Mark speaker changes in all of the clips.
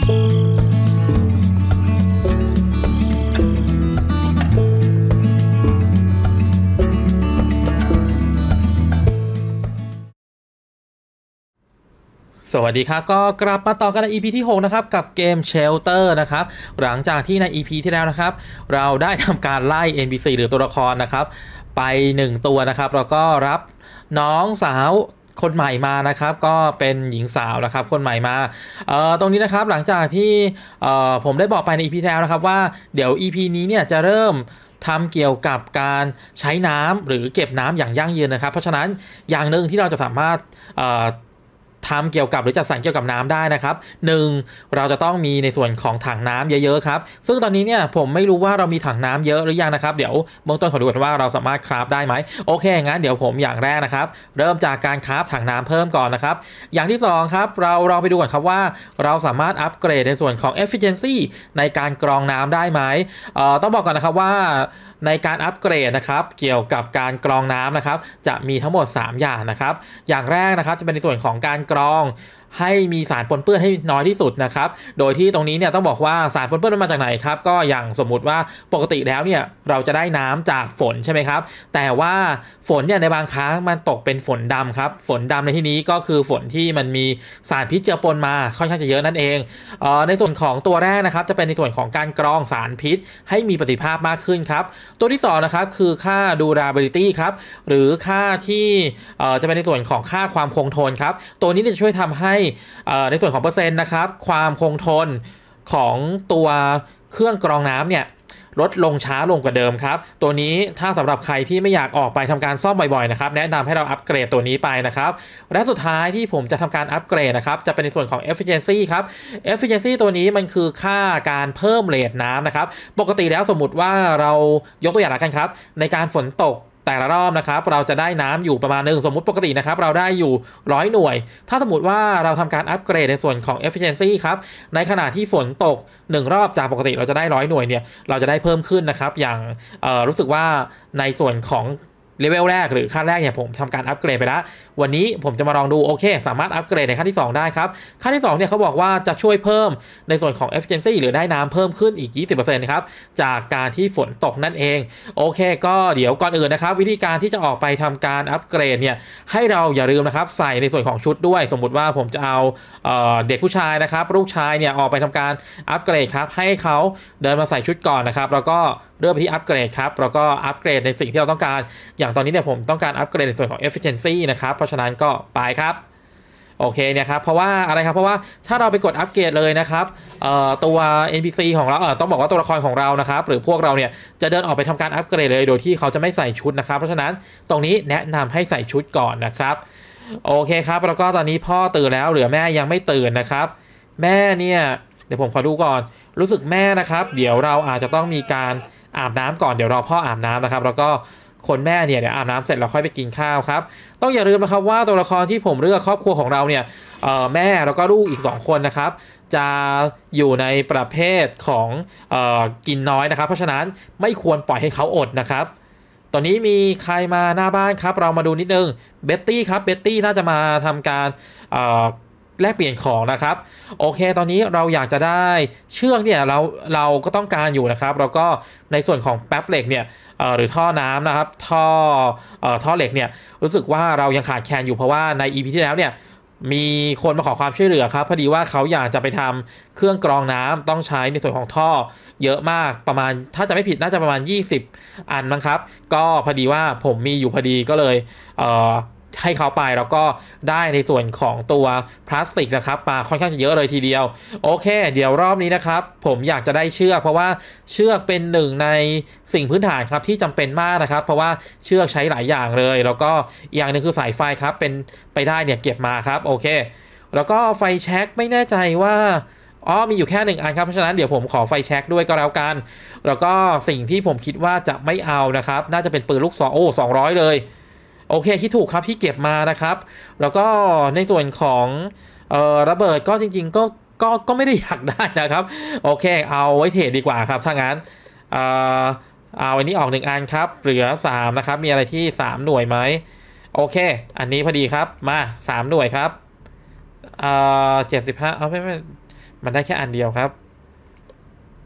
Speaker 1: สวัสดีครับ ก็กลับมาต่อกันใน EP ที่ 6 นะครับ กับเกม Shelter นะครับ หลังจากที่ใน EP ที่แล้วนะครับ เราได้ทำการไล่ NPC หรือตัวละครนะครับ ไป 1 ตัวนะครับ เราก็รับน้องสาวคนใหม่มานะครับก็เป็นหญิงสาวนะครับคนใหม่มาเอ่อตรงนี้นะครับหลังจากที่เอ่อผมได้บอกไปใน EP แล้วนะครับว่าเดี๋ยว EP นี้เนี่ยจะเริ่มทำเกี่ยวกับการใช้น้ำหรือเก็บน้ำอย่างยั่งยืนนะครับเพราะฉะนั้นอย่างหนึ่งที่เราจะสามารถทำเกี่ยวกับหรือจัดสรรเกี่ยวกับน้ำได้นะครับ 1. เราจะต้องมีในส่วนของถังน้ำเยอะๆครับซึ่งตอนนี้เนี่ยผมไม่รู้ว่าเรามีถังน้ำเยอะหรือยังนะครับเดี๋ยวเบื้องต้นขอดูก่อนว่าเราสามารถคราฟได้ไหมโอเคงั้นเดี๋ยวผมอย่างแรกนะครับเริ่มจากการคราฟถังน้ำเพิ่มก่อนนะครับอย่างที่2ครับเราลองไปดูก่อนครับว่าเราสามารถอัปเกรดในส่วนของ efficiency ในการกรองน้ำได้ไหมต้องบอกก่อนนะครับว่าในการอัปเกรดนะครับ เกี่ยวกับการกรองน้ำนะครับ จะมีทั้งหมด 3 อย่างนะครับ อย่างแรกนะครับ จะเป็นในส่วนของการกรองให้มีสารปนเปื้อนให้น้อยที่สุดนะครับ โดยที่ตรงนี้เนี่ยต้องบอกว่าสารปนเปื้อนมันมาจากไหนครับก็อย่างสมมุติว่าปกติแล้วเนี่ยเราจะได้น้ำจากฝนใช่ไหมครับ แต่ว่าฝนเนี่ยในบางครั้งมันตกเป็นฝนดำครับ ฝนดำในที่นี้ก็คือฝนที่มันมีสารพิษเจือปนมาค่อนข้างจะเยอะนั่นเองเออในส่วนของตัวแรกนะครับจะเป็นในส่วนของการกรองสารพิษ ให้มีประสิทธิภาพมากขึ้นครับตัวที่2นะครับคือค่า durability ครับหรือค่าที่จะเป็นในส่วนของค่าความคงทนครับตัวนี้จะช่วยทำให้ในส่วนของเปอร์เซ็นต์นะครับความคงทนของตัวเครื่องกรองน้ำเนี่ยลดลงช้าลง กว่า เดิมครับตัวนี้ถ้าสำหรับใครที่ไม่อยากออกไปทำการซ่อมบ่อยๆนะครับ แนะนำให้เราอัปเกรดตัวนี้ไปนะครับและสุดท้ายที่ผมจะทำการอัปเกรดนะครับจะเป็นในส่วนของ efficiency ครับ efficiency ตัวนี้มันคือค่าการเพิ่มเรทน้ำนะครับปกติแล้วสมมติว่าเรายกตัวอย่างละกันครับในการฝนตกแต่ละรอบนะครับเราจะได้น้ำอยู่ประมาณหนึ่งสมมติปกตินะครับเราได้อยู่ร้อยหน่วย ถ้าสมมติว่าเราทำการอัปเกรดในส่วนของ efficiency ครับในขณะที่ฝนตก 1รอบจากปกติ เราจะได้ร้อยหน่วยเนี่ยเราจะได้เพิ่มขึ้นนะครับอย่างรู้สึกว่าในส่วนของเลเวลแรก หรือขั้นแรกเนี่ยผมทำการอัปเกรดไปแล้ว วันนี้ผมจะมาลองดูโอเค สามารถอัปเกรดในขั้นที่ 2 ได้ครับขั้นที่ 2เนี่ยเขาบอกว่าจะช่วยเพิ่มในส่วนของ efficiency หรือได้น้ำเพิ่มขึ้นอีก 20%ครับ จากการที่ฝนตกนั่นเอง โอเค ก็เดี๋ยวก่อนอื่นนะครับ วิธีการที่จะออกไปทำการอัปเกรดเนี่ยให้เราอย่าลืมนะครับใส่ในส่วนของชุดด้วย สมมุติว่าผมจะเอาเเด็กผู้ชายนะครับ ลูกชายเนี่ยออกไปทำการอัปเกรดครับให้เขาเดินมาใส่ชุดก่อนนะครับแล้วก็เลือกไปที่อัปเกรดครับแล้วก็อัปเกรดในสิ่งที่เราต้องการอย่างางตอนนี้เนี่ยผมต้องการอัปเกรดในส่วนของ efficiency นะครับเพราะฉะนั้นก็ไปครับโอเคเนี่ยครับเพราะว่าอะไรครับเพราะว่าถ้าเราไปกดอัปเกรดเลยนะครับตัว NPC ของเราต้องบอกว่าตัวละครของเรานะครับ หรือพวกเราเนี่ยจะเดินออกไปทำการอัปเกรดเลยโดยที่เขาจะไม่ใส่ชุดนะครับเพราะฉะนั้นตรงนี้แนะนำให้ใส่ชุดก่อนนะครับโอเคครับแล้วก็ตอนนี้พ่อตื่นแล้วเหลือแม่ยังไม่ตื่นนะครับ แม่เนี่ยเดี๋ยวผมขอดูก่อนรู้สึกแม่นะครับ เดี๋ยวเราอาจจะต้องมีการอาบน้ำก่อนเดี๋ยวรอพ่ออาบน้ำนะครับแล้วก็คนแม่เนี่ยเดี๋ยวอาบน้ำเสร็จเราค่อยไปกินข้าวครับ ต้องอย่าลืมนะครับว่า ตัวละครที่ผมเลือกครอบครัวของเราเนี่ยแม่แล้วก็ลูกอีก 2 คนนะครับ จะอยู่ในประเภทของอกินน้อยนะครับ เพราะฉะนั้นไม่ควรปล่อยให้เขาอดนะครับ ตอนนี้มีใครมาหน้าบ้านครับเรามาดูนิดนึงเบ็ตตี้ครับเบ็ตตี้น่าจะมาทำการแลกเปลี่ยนของนะครับโอเค ตอนนี้เราอยากจะได้เชือกเนี่ยเราเราก็ต้องการอยู่นะครับเราก็ในส่วนของแป๊บเหล็กเนี่ยหรือท่อน้ำนะครับท่อท่อเหล็กเนี่ยรู้สึกว่าเรายังขาดแคลนอยู่เพราะว่าใน EP ที่แล้วเนี่ยมีคนมาขอความช่วยเหลือครับพอดีว่าเขาอยากจะไปทำเครื่องกรองน้ำต้องใช้ในส่วนของท่อเยอะมากประมาณ ถ้าจะไม่ผิดน่าจะประมาณ 20 อันมั้งครับ ก็พอดีว่าผมมีอยู่พอดีก็เลยเให้เขาไปแล้วก็ได้ในส่วนของตัวพลาสติกนะครับมาค่อนข้างจะเยอะเลยทีเดียว โอเคเดี๋ยวรอบนี้นะครับ ผมอยากจะได้เชือกเพราะว่าเชือกเป็นหนึ่งในสิ่งพื้นฐานครับที่จำเป็นมากนะครับ เพราะว่าเชือกใช้หลายอย่างเลย แล้วก็อย่างนึงคือสายไฟครับเป็นไปได้เนี่ยเก็บมาครับโอเค แล้วก็ไฟแช็กไม่แน่ใจว่าอ๋อมีอยู่แค่หนึ่งอันครับเพราะฉะนั้นเดี๋ยวผมขอไฟแช็กด้วยก็แล้วกัน แล้วก็สิ่งที่ผมคิดว่าจะไม่เอานะครับ น่าจะเป็นปืนลูกซองโอ้สองร้อยเลยโอเค คิดถูกครับที่เก็บมานะครับ แล้วก็ในส่วนของออระเบิดก็จริง ๆก็ก็ก็ไม่ได้อยากได้นะครับ โอเค เอาไว้เทรดดีกว่าครับ ถ้างั้นเอ่อเอาอันนี้ออกหนึ่งอันครับ เหลือ 3 นะครับ มีอะไรที่3หน่วยไหม โอเค อันนี้พอดีครับ มา 3หน่วยครับเอ่อเจ็ดสิบห้าเอาไม่ไม่มันได้แค่อันเดียวครับ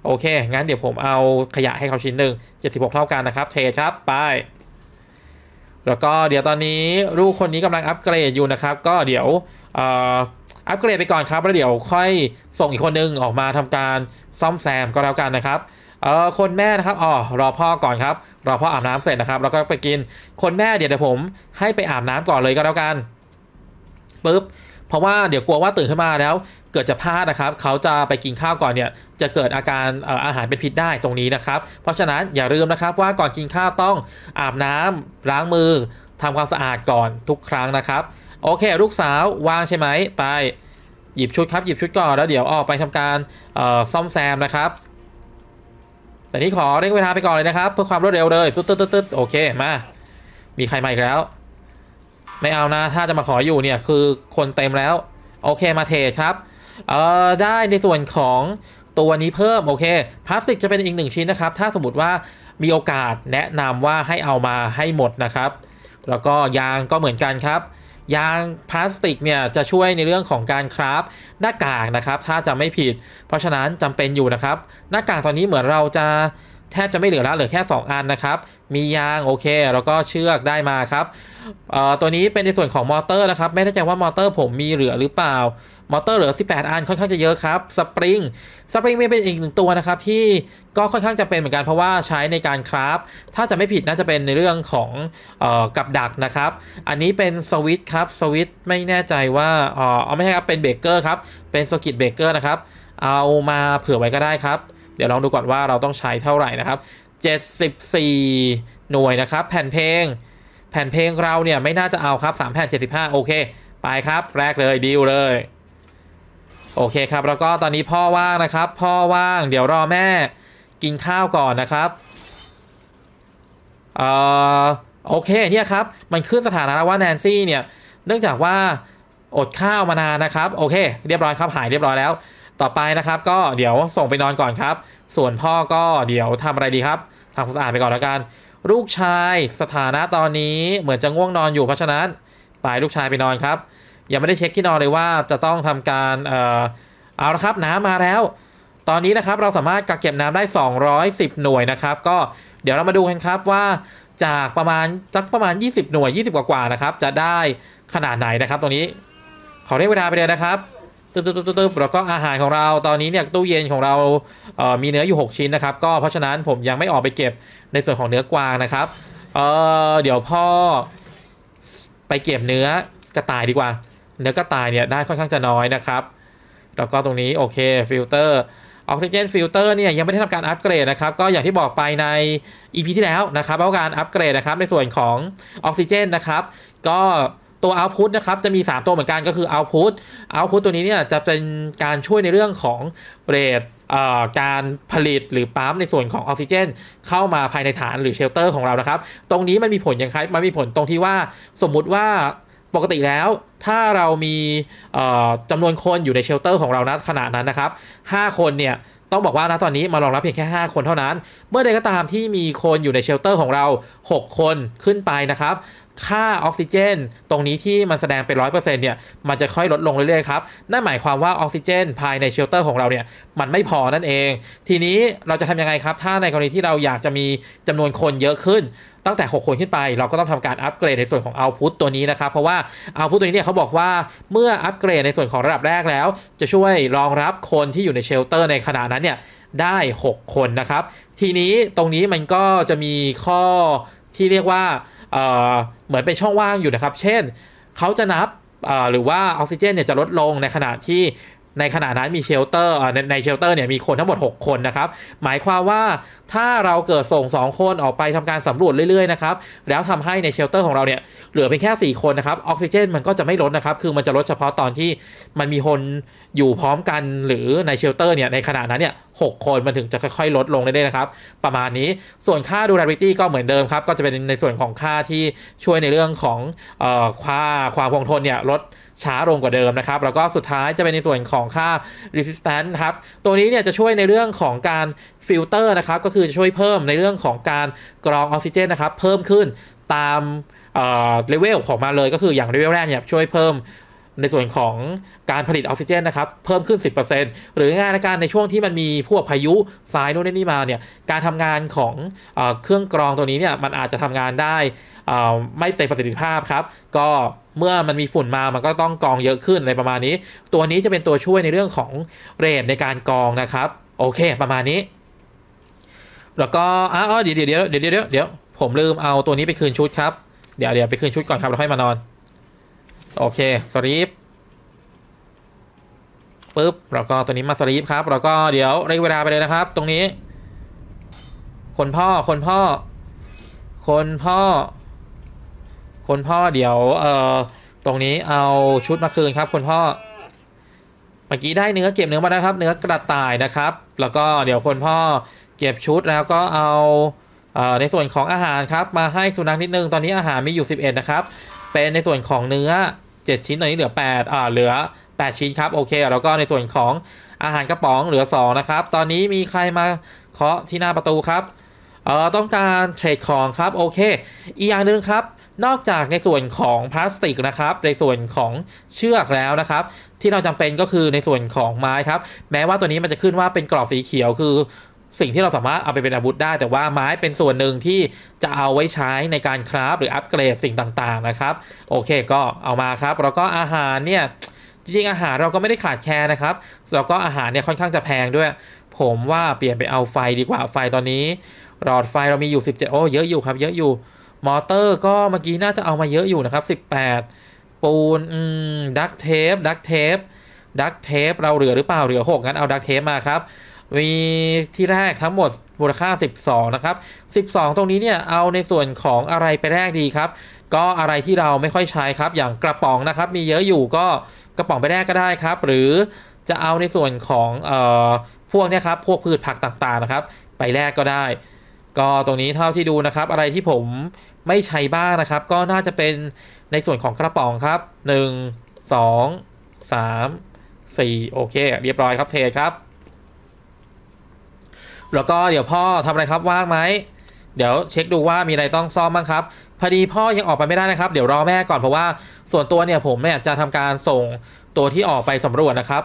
Speaker 1: โอเค งั้นเดี๋ยวผมเอาขยะให้เขาชิ้นหนึ่ง76เท่ากันนะครับ เทครับ ไปแล้วก็เดี๋ยวตอนนี้ลูกคนนี้กำลังอัปเกรดอยู่นะครับ ก็เดี๋ยวอัปเกรดไปก่อนครับแล้วเดี๋ยวค่อยส่งอีกคนนึงออกมา ทำการซ่อมแซม ก็แล้วกันนะครับเออคนแม่นะครับอ๋อรอพ่อก่อนครับรอพ่ออาบน้ำเสร็จนะครับแล้วก็ไปกินคนแม่เดี๋ยวผมให้ไปอาบน้ำก่อนเลยก็แล้วกันปุ๊บเพราะว่า เดี๋ยวกลัวว่าตื่นขึ้นมาแล้ว เกิดจะพลาดนะครับ เขาจะไปกินข้าว ก่อนเนี่ยจะเกิดอาการอาหารเป็นพิษได้ตรงนี้นะครับ เพราะฉะนั้นอย่าลืมนะครับว่าก่อนกินข้าว ต้องอาบน้ำล้างมือ ทำความสะอาดก่อนทุกครั้งนะครับ โอเค ลูกสาวว่างใช่ไหมไป หยิบชุดครับหยิบชุดก่อนแล้วเดี๋ยวออกไปทำการซ่อมแซมนะครับ แต่นี้ขอเร่งเวลาไปก่อนเลยนะครับ เพื่อความรวดเร็วเลยตึ๊ดตึ๊ดตึ๊ดโอเคมามีใครมาอีกแล้วไม่เอานะ ถ้าจะมาขออยู่เนี่ยคือคนเต็มแล้ว โอเค มาเทครับ เอ่อ ได้ในส่วนของตัวนี้เพิ่ม โอเค พลาสติกจะเป็นอีกหนึ่งชิ้นนะครับ ถ้าสมมติว่า มี โอกาสแนะนำว่าให้เอามาให้หมดนะครับ แล้วก็ยางก็เหมือนกันครับ ยางพลาสติกเนี่ยจะช่วยในเรื่องของการคราฟหน้ากากนะครับ ถ้าจะไม่ผิด เพราะฉะนั้นจำเป็นอยู่นะครับ หน้ากากตอนนี้เหมือนเราจะแทบจะไม่เหลือแล้วเหลือแค่ 2 อันนะครับ มียางโอเค แล้วก็เชือกได้มาครับ ตัวนี้เป็นในส่วนของมอเตอร์นะครับไม่แน่ใจว่ามอเตอร์ผมมีเหลือหรือเปล่า มอเตอร์เหลือ 18 อันค่อนข้างจะเยอะครับ สปริง สปริงไม่เป็นอีกหนึ่งตัวนะครับที่ก็ค่อนข้างจะเป็นเหมือนกันเพราะว่าใช้ในการคราฟถ้าจะไม่ผิดน่าจะเป็นในเรื่องของออกับดักนะครับ อันนี้เป็น สวิตครับสวิตไม่แน่ใจว่าอ๋อไม่ใช่ครับเป็นเบรกเกอร์ครับเป็นสกิทเบรกเกอร์นะครับเอามาเผื่อไว้ก็ได้ครับเดี๋ยวลองดูก่อนว่าเราต้องใช้เท่าไหร่นะครับ 74 หน่วยนะครับ แผ่นเพลง แผ่นเพลงเราเนี่ยไม่น่าจะเอาครับ 3 แผ่น 75 โอเค ไปครับแรกเลยดีลเลย โอเคครับแล้วก็ตอนนี้พ่อว่างนะครับ พ่อว่างเดี๋ยวรอแม่กินข้าวก่อนนะครับ เอ่อโอเคเนี่ยครับมันขึ้นสถานะว่าแนนซี่เนี่ยเนื่องจากว่าอดข้าวมานานนะครับโอเค เรียบร้อยครับหายเรียบร้อยแล้วต่อไปนะครับก็เดี๋ยวส่งไปนอนก่อนครับ ส่วนพ่อก็เดี๋ยวทำอะไรดีครับทำความสะอาดไปก่อนแล้วกัน ลูกชายสถานะตอนนี้เหมือนจะง่วงนอนอยู่เพราะฉะนั้นไปลูกชายไปนอนครับยังไม่ได้เช็คที่นอนเลยว่าจะต้องทำการเอ่อเอาละครับน้ำมาแล้ว ตอนนี้นะครับเราสามารถกักเก็บน้ำได้ 210 หน่วยนะครับ ก็เดี๋ยวเรามาดูกันครับว่า จากประมาณจักประมาณ 20หน่วย 20กว่ากว่านะครับจะได้ขนาดไหนนะครับ ตรงนี้ ขอเรียกเวลาไปเลยนะครับตึ๊บตึ๊บตึ๊บตึ๊บแล้วก็อาหารของเราตอนนี้เนี่ยตู้เย็นของเรามีเนื้ออยู่ 6 ชิ้นนะครับ ก็เพราะฉะนั้นผมยังไม่ออกไปเก็บในส่วนของเนื้อกวางนะครับเเดี๋ยวพ่อ ไปเก็บเนื้อกระต่ายดีกว่า เนื้อกระต่ายเนี่ยได้ค่อนข้างจะน้อยนะครับแล้วก็ตรงนี้โอเคฟิลเตอร์ออกซิเจนฟิลเตอร์เนี่ยยังไม่ได้ทำการอัปเกรดนะครับ ก็อย่างที่บอกไปใน EP ที่แล้วนะครับว่าการอัปเกรดนะครับในส่วนของออกซิเจนนะครับ ก็ตัว output นะครับจะมี 3 ตัวเหมือนกันก็คือ output output ตัวนี้เนี่ยจะเป็นการช่วยในเรื่องของเรทการผลิตหรือปั๊มในส่วนของออกซิเจน เข้ามาภายในฐานหรือเชลเตอร์ของเรานะครับ ตรงนี้มันมีผลอย่างไรมันมีผลตรงที่ว่าสมมุติว่าปกติแล้ว ถ้าเรามีจำนวนคนอยู่ในเชลเตอร์ของเรานะขณะนั้นนะครับ 5 คนเนี่ย ต้องบอกว่านะตอนนี้มารองรับเพียงแค่ 5 คนเท่านั้น เมื่อใดก็ตามที่มีคนอยู่ในเชลเตอร์ของเรา6 คนขึ้นไปนะครับค่าออกซิเจน ตรงนี้ที่มันแสดงเป็นร้อยเปอร์เซ็นต์เนี่ย มันจะค่อยลดลงเรื่อยๆครับ นั่นหมายความว่าออกซิเจน ภายในเชลเตอร์ของเราเนี่ย มันไม่พอนั่นเอง ทีนี้เราจะทำยังไงครับ ถ้าในกรณีที่เราอยากจะมีจำนวนคนเยอะขึ้น ตั้งแต่ 6 คนขึ้นไป เราก็ต้องทำการอัปเกรดในส่วนของเอาพุตตัวนี้นะครับ เพราะว่าเอาพุตตัวนี้เนี่ยเขาบอกว่า เมื่ออัปเกรดในส่วนของระดับแรกแล้ว จะช่วยรองรับคนที่อยู่ในเชลเตอร์ในขณะนั้นเนี่ย ได้ 6 คนนะครับ ทีนี้ตรงนี้มันก็จะมีข้อที่เรียกว่าเหมือนเป็นช่องว่างอยู่นะครับ เช่น เขาจะนับหรือว่าออกซิเจนเนี่ยจะลดลงในขณะที่ในขณะนั้นมีเชลเตอร์ในเชลเตอร์เนี่ยมีคนทั้งหมด 6 คนนะครับ หมายความว่าถ้าเราเกิดส่ง 2 คนออกไปทำการสำรวจเรื่อยๆนะครับแล้วทำให้ในเชลเตอร์ของเราเนี่ย เหลือเป็นแค่ 4 คนนะครับออกซิเจนมันก็จะไม่ลดนะครับ คือมันจะลดเฉพาะตอนที่มันมีคนอยู่พร้อมกันหรือในเชลเตอร์เนี่ยในขณะนั้นเนี่ย6คน มันถึงจะค่อยๆลดลง ได้นะครับประมาณนี้ส่วนค่า durability ก็เหมือนเดิมครับก็จะเป็นในส่วนของค่าที่ช่วยในเรื่องของออค่าความคงทนเนี่ยลดช้าลงกว่าเดิมนะครับแล้วก็สุดท้ายจะเป็นในส่วนของค่า resistance ครับตัวนี้เนี่ยจะช่วยในเรื่องของการฟิลเตอร์นะครับก็คือจะช่วยเพิ่มในเรื่องของการกรองออกซิเจนนะครับเพิ่มขึ้นตามเลเวลของมาเลยก็คืออย่างเลเวลแรกเนี่ยช่วยเพิ่มในส่วนของการผลิตออกซิเจนนะครับเพิ่มขึ้น 10%หรืองานการในช่วงที่มันมีพวกพายุทรายโน่นนี่มาเนี่ยการทำงานของเอเครื่องกรองตัวนี้เนี่ยมันอาจจะทำงานได้ไม่เต็มประสิทธิภาพครับ ก็เมื่อมันมีฝุ่นมามันก็ต้องกรองเยอะขึ้นอะไรประมาณนี้ ตัวนี้จะเป็นตัวช่วยในเรื่องของเรทในการกรองนะครับโอเคประมาณนี้ แล้วก็อ๋อเดี๋ยวเดี๋ยวเดี๋ยวเดี๋ยวเดี๋ยวผมลืมเอาตัวนี้ไปคืนชุดครับเดี๋ยวเดี๋ยวไปคืนชุดก่อนครับเราค่อยมานอนโอเคสลีปปึ๊บแล้วก็ตัวนี้มาสลีปครับแล้วก็เดี๋ยวเร่งเวลาไปเลยนะครับ ตรงนี้คนพ่อคนพ่อ คนพ่อคนพ่อเดี๋ยวเอ่อตรงนี้เอาชุดมาคืนครับ คนพ่อ เมื่อกี้ได้เนื้อเก็บเนื้อมาแล้วครับ เนื้อกระต่ายนะครับ แล้วก็เดี๋ยวคนพ่อเก็บชุดแล้วก็เอาในส่วนของอาหารครับ มาให้สุนัขนิดนึง ตอนนี้อาหารมีอยู่11นะครับ เป็นในส่วนของเนื้อ7ชิ้นตอนนี้เหลือ 8 อ่าเหลือ 8 ชิ้นครับโอเค แล้วก็ในส่วนของอาหารกระป๋องเหลือ2นะครับตอนนี้มีใครมาเคาะที่หน้าประตูครับเอ่อต้องการเทรดของครับโอเค อีกอย่างหนึ่งครับนอกจากในส่วนของพลาสติกนะครับในส่วนของเชือกแล้วนะครับ ที่เราจำเป็นก็คือในส่วนของไม้ครับแม้ว่าตัวนี้มันจะขึ้นว่าเป็นกรอบสีเขียวคือสิ่งที่เราสามารถเอาไปเป็นอาวุธได้ แต่ว่า ไม้เป็นส่วนหนึ่งที่จะเอาไว้ใช้ในการคราฟหรืออัปเกรดสิ่งต่างๆนะครับ โอเคก็เอามาครับแล้วก็อาหารเนี่ยจริงๆอาหารเราก็ไม่ได้ขาดแคลนนะ ครับแล้วก็อาหารเนี่ย ค่อนข้างจะแพงด้วย ผมว่าเปลี่ยนไปเอาไฟดีกว่าไฟตอนนี้ หลอดไฟเรามีอยู่ 17 โอ้เยอะอยู่ครับเยอะอยู่ มอเตอร์ก็เมื่อกี้น่าจะเอามาเยอะอยู่นะครับ18 ปูนดักเทปดักเทปดักเทปเราเหลือหรือเปล่าเหลือ6งั้นเอาดักเทปมาครับมีที่แรกทั้งหมดมูลค่า 12 นะครับ 12 ตรงนี้เนี่ย เอาในส่วนของอะไรไปแรกดีครับ ก็อะไรที่เราไม่ค่อยใช้ครับอย่างกระป๋องนะครับ มีเยอะอยู่ก็กระป๋องไปแรกก็ได้ครับ หรือจะเอาในส่วนของเอ่อพวกเนี่ยครับพวกพืชผักต่างๆนะครับ ไปแรกก็ได้ ก็ตรงนี้เท่าที่ดูนะครับ อะไรที่ผมไม่ใช้บ้างนะครับ ก็น่าจะเป็นในส่วนของกระป๋องครับ 1 2 3 4โอเค เรียบร้อยครับเทครับแล้วก็เดี๋ยวพ่อทำอะไรครับว่างไหมเดี๋ยวเช็คดูว่ามีอะไรต้องซ่อมบ้างครับพอดีพ่อยังออกไปไม่ได้นะครับ เดี๋ยวรอแม่ก่อนเพราะว่าส่วนตัวเนี่ยผมเนี่ยจะทำการส่งตัวที่ออกไปสำรวจนะครับ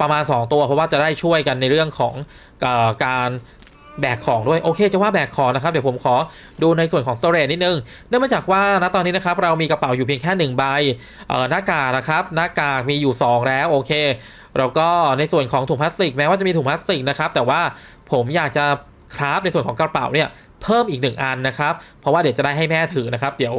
Speaker 1: ประมาณ 2 ตัวเพราะว่าจะได้ช่วยกันในเรื่องของอการแบกของด้วยโอเค จะว่าแบกของนะครับเดี๋ยวผมขอดูในส่วนของสเตรนนิดนึงเนื่องมาจากว่าณตอนนี้นะครับเรามีกระเป๋าอยู่เพียงแค่1ใบหน้ากากนะครับหน้ากากมีอยู่ 2 แล้วโอเคเราก็ในส่วนของถุงพลาสติกแม้ว่าจะมีถุงพลาสติกนะครับแต่ว่าผมอยากจะคราฟในส่วนของกระเป๋าเนี่ย เพิ่มอีกหนึ่งอันนะครับเพราะว่าเดี๋ยวจะได้ให้แม่ถือนะครับ เดี๋ยว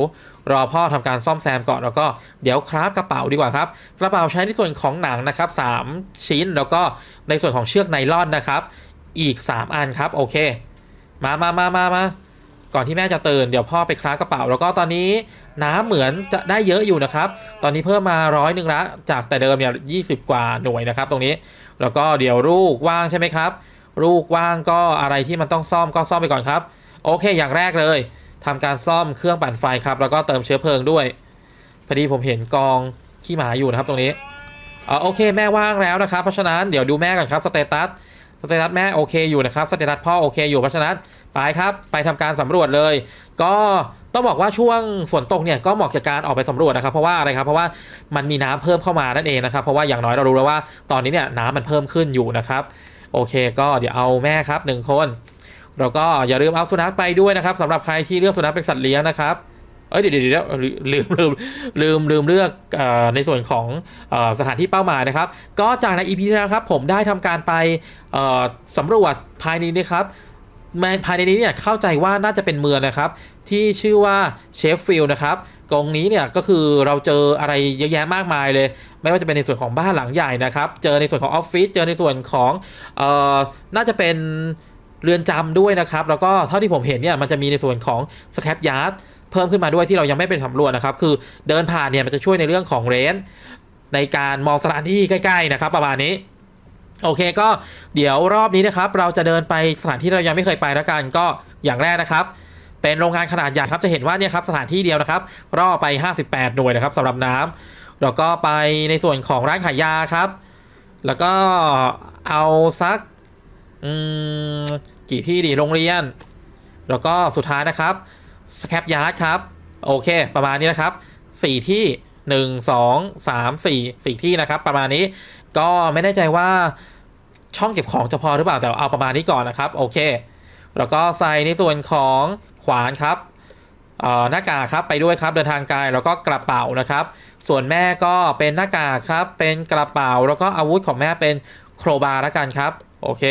Speaker 1: รอพ่อทำการซ่อมแซมก่อนแล้วก็เดี๋ยวคราฟกระเป๋าดีกว่าครับ กระเป๋าใช้ในส่วนของหนังนะครับ 3 ชิ้นแล้วก็ในส่วนของเชือกไนลอนนะครับ อีก 3 อันครับโอเค มามามามามาก่อนที่แม่จะตื่นเดี๋ยวพ่อไปคราฟกระเป๋า แล้วก็ตอนนี้น้ำเหมือนจะได้เยอะอยู่นะครับ ตอนนี้เพิ่มมาร้อยหนึ่งละจากแต่เดิมเนี่ยยีกว่าหน่วยนะครับ ตรงนี้แล้วก็เดี๋ยวลูกว่างใช่ไหมครับลูกว่างก็อะไรที่มันต้องซ่อมก็ซ่อมไปก่อนครับ โอเค อย่างแรกเลย ทำการซ่อม เครื่องปั่นไฟ ครับ แล้วก็เติมเชื้อเพลิง ด้วยพอดีผมเห็นกองขี้หมาอยู่นะครับตรงนี้อ๋อโอเค แม่ว่างแล้วนะครับ เพราะฉะนั้นเดี๋ยวดูแม่ก่อนครับสเตตัสสเตตัสแม่โอเคอยู่นะครับสเตตัสพ่อโอเค อยู่เพราะฉะนั้นไปครับ ไปทำการสำรวจเลย ก็ต้องบอกว่าช่วงฝนตกเนี่ยก็เหมาะกับการออกไปสำรวจนะครับ เพราะว่าอะไรครับเพราะว่ามันมีน้ำเพิ่มเข้ามานั่นเองนะครับเพราะว่าอย่างน้อยเรารู้แล้วว่าตอนนี้เนี่ยน้ำมันเพิ่มขึ้นอยู่นะครับโอเคก็เดี๋ยวเอาแม่ครับหนึ่งคนเราก็อย่าลืมเอาสุนัขไปด้วยนะครับสำหรับใครที่เลือกสุนัขเป็นสัตว์เลี้ยงนะครับเอ้ยเดี๋ยวเดี๋ยวลืมลืมลืมลืมเลือกในส่วนของสถานที่เป้าหมายนะครับ ก็จากในอีพีที่แล้วครับ ผมได้ทำการไปสำรวจ ภายในนี้ครับภายในนี้เนี่ยเข้าใจว่าน่าจะเป็นเมืองนะครับที่ชื่อว่าเชฟฟิลด์นะครับกองนี้เนี่ยก็คือเราเจออะไรเยอะแยะมากมายเลย ไม่ว่าจะเป็นในส่วนของบ้านหลังใหญ่นะครับ เจอในส่วนของออฟฟิศเจอในส่วนของเอ่อน่าจะเป็นเรือนจำด้วยนะครับ แล้วก็เท่าที่ผมเห็นเนี่ยมันจะมีในส่วนของสแครปยาร์ดเพิ่มขึ้นมาด้วยที่เรายังไม่เป็นสำรวจนะครับ คือเดินผ่านเนี่ยมันจะช่วยในเรื่องของเรน ในการมองสถานที่ใกล้ ๆนะครับ ประมาณนี้โอเคก็เดี๋ยวรอบนี้นะครับ เราจะเดินไปสถานที่เรายังไม่เคยไปแล้วกันก็อย่างแรกนะครับเป็นโรงงานขนาดใหญ่ครับจะเห็นว่าเนี่ยครับสถานที่เดียวนะครับรอไป 58 หน่วยนะครับสำหรับน้ำแล้วก็ไปในส่วนของร้านขายยาครับ แล้วก็เอาซักกี่ที่ดีโรงเรียน แล้วก็สุดท้ายนะครับ สแคปยาร์ดครับ โอเค ประมาณนี้นะครับ4ที่ 1 2 3 4 4ที่นะครับ ประมาณนี้ ก็ไม่แน่ใจว่าช่องเก็บของจะพอหรือเปล่า แต่เอาประมาณนี้ก่อนนะครับโอเคแล้วก็ใส่ในส่วนของขวานครับหน้ากากครับไปด้วยครับเดินทางไกลแล้วก็กระเป๋านะครับ ส่วนแม่ก็เป็นหน้ากากครับเป็นกระเป๋าแล้วก็อาวุธของแม่เป็นโครบาร์ละกันครับโอเค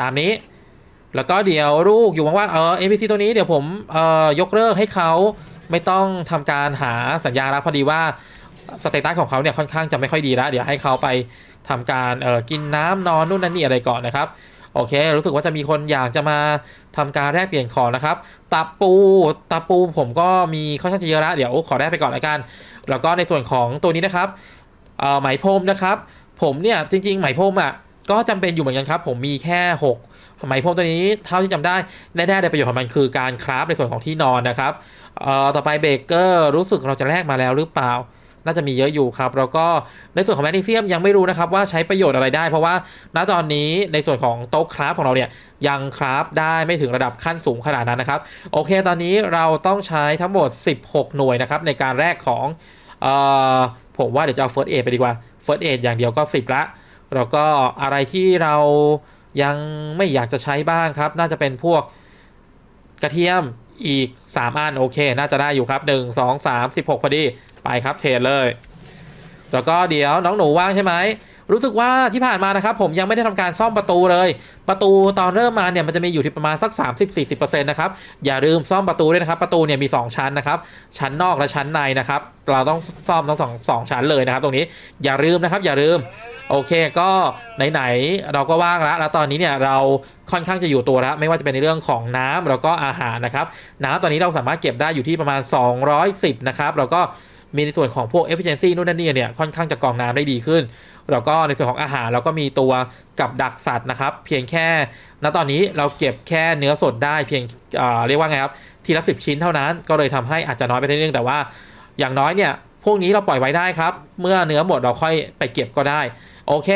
Speaker 1: ตามนี้ แล้วก็เดี๋ยวลูกอยู่ว่างๆเออเอ็พีซีตัวนี้เดี๋ยวผมเอ่อยกเลิกให้เขาไม่ต้องทำการหาสัญญาแล้วพอดีว่าสเตตัสของเขาเนี่ยค่อนข้างจะไม่ค่อยดีแล้วเดี๋ยวให้เขาไปทำการเอ่อกินน้ำนอนนู่นนั่นนี่อะไรก่อนนะครับโอเค รู้สึกว่าจะมีคนอยากจะมาทำการแลกเปลี่ยนของนะครับตาปูตาปู ผมก็มีข้อชข้างจะเยอะแล้วเดี๋ยวขอแลกไปก่อนละกัน แล้วก็ในส่วนของตัวนี้นะครับไหมพรมนะครับ ผมเนี่ยจริง ๆ ไหมพรมอ่ะก็จำเป็นอยู่เหมือนกันครับ ผมมีแค่6ไหมพรมตัวนี้เท่าที่จำได้แน่ๆด้ประโยชน์ของมันคือการคราฟในส่วนของที่นอนนะครับต่อไปเบเกอร์รู้สึกเราจะแลกมาแล้วหรือเปล่าน่าจะมีเยอะอยู่ครับแล้วก็ในส่วนของแมกนีเซียมยังไม่รู้นะครับว่าใช้ประโยชน์อะไรได้เพราะว่าณตอนนี้ในส่วนของโต๊ะคราฟของเราเนี่ยยังคราฟได้ไม่ถึงระดับขั้นสูงขนาดนั้นนะครับโอเค ตอนนี้เราต้องใช้ทั้งหมด 16 หน่วยนะครับในการแรกของออผมว่าเดี๋ยวจะเอาเฟิร์สเอไปดีกว่าเฟิร์สเออย่างเดียวก็ 10ละแล้วก็อะไรที่เรายังไม่อยากจะใช้บ้างครับ น่าจะเป็นพวกกระเทียมอีก3อันโอเค น่าจะได้อยู่ครับ1 2 3 16พอดีไปครับเทรดเลย แล้วก็เดี๋ยวน้องหนูว่างใช่ไหม รู้สึกว่าที่ผ่านมานะครับผมยังไม่ได้ทำการซ่อมประตูเลย ประตูตอนเริ่มมาเนี่ยมันจะมีอยู่ที่ประมาณสัก30-40%นะครับ อย่าลืมซ่อมประตูด้วยนะครับ ประตูเนี่ยมี 2 ชั้นนะครับ ชั้นนอกและชั้นในนะครับ เราต้องซ่อมทั้งสองสองชั้นเลยนะครับตรงนี้ อย่าลืมนะครับ อย่าลืม โอเคก็ไหนๆเราก็ว่างแล้วแล้วตอนนี้เนี่ยเราค่อนข้างจะอยู่ตัวแล้วไม่ว่าจะเป็นในเรื่องของน้ำแล้วก็อาหารนะครับ น้ำตอนนี้เราสามารถเก็บได้อยู่ที่ประมาณ 210นะครับแล้วก็มีในส่วนของพวก efficiency นู่นนั่นนี่เนี่ยค่อนข้างจะกรองน้ำได้ดีขึ้นแล้วก็ในส่วนของอาหารเราก็มีตัวกับดักสัตว์นะครับ เพียงแค่ ณตอนนี้เราเก็บแค่เนื้อสดได้เพียงเรียกว่าไงครับทีละสิบชิ้นเท่านั้น ก็เลยทำให้อาจจะน้อยไปนิดนึงแต่ว่า อย่างน้อยเนี่ยพวกนี้เราปล่อยไว้ได้ครับ เมื่อเนื้อหมดเราค่อยไปเก็บก็ได้โอเค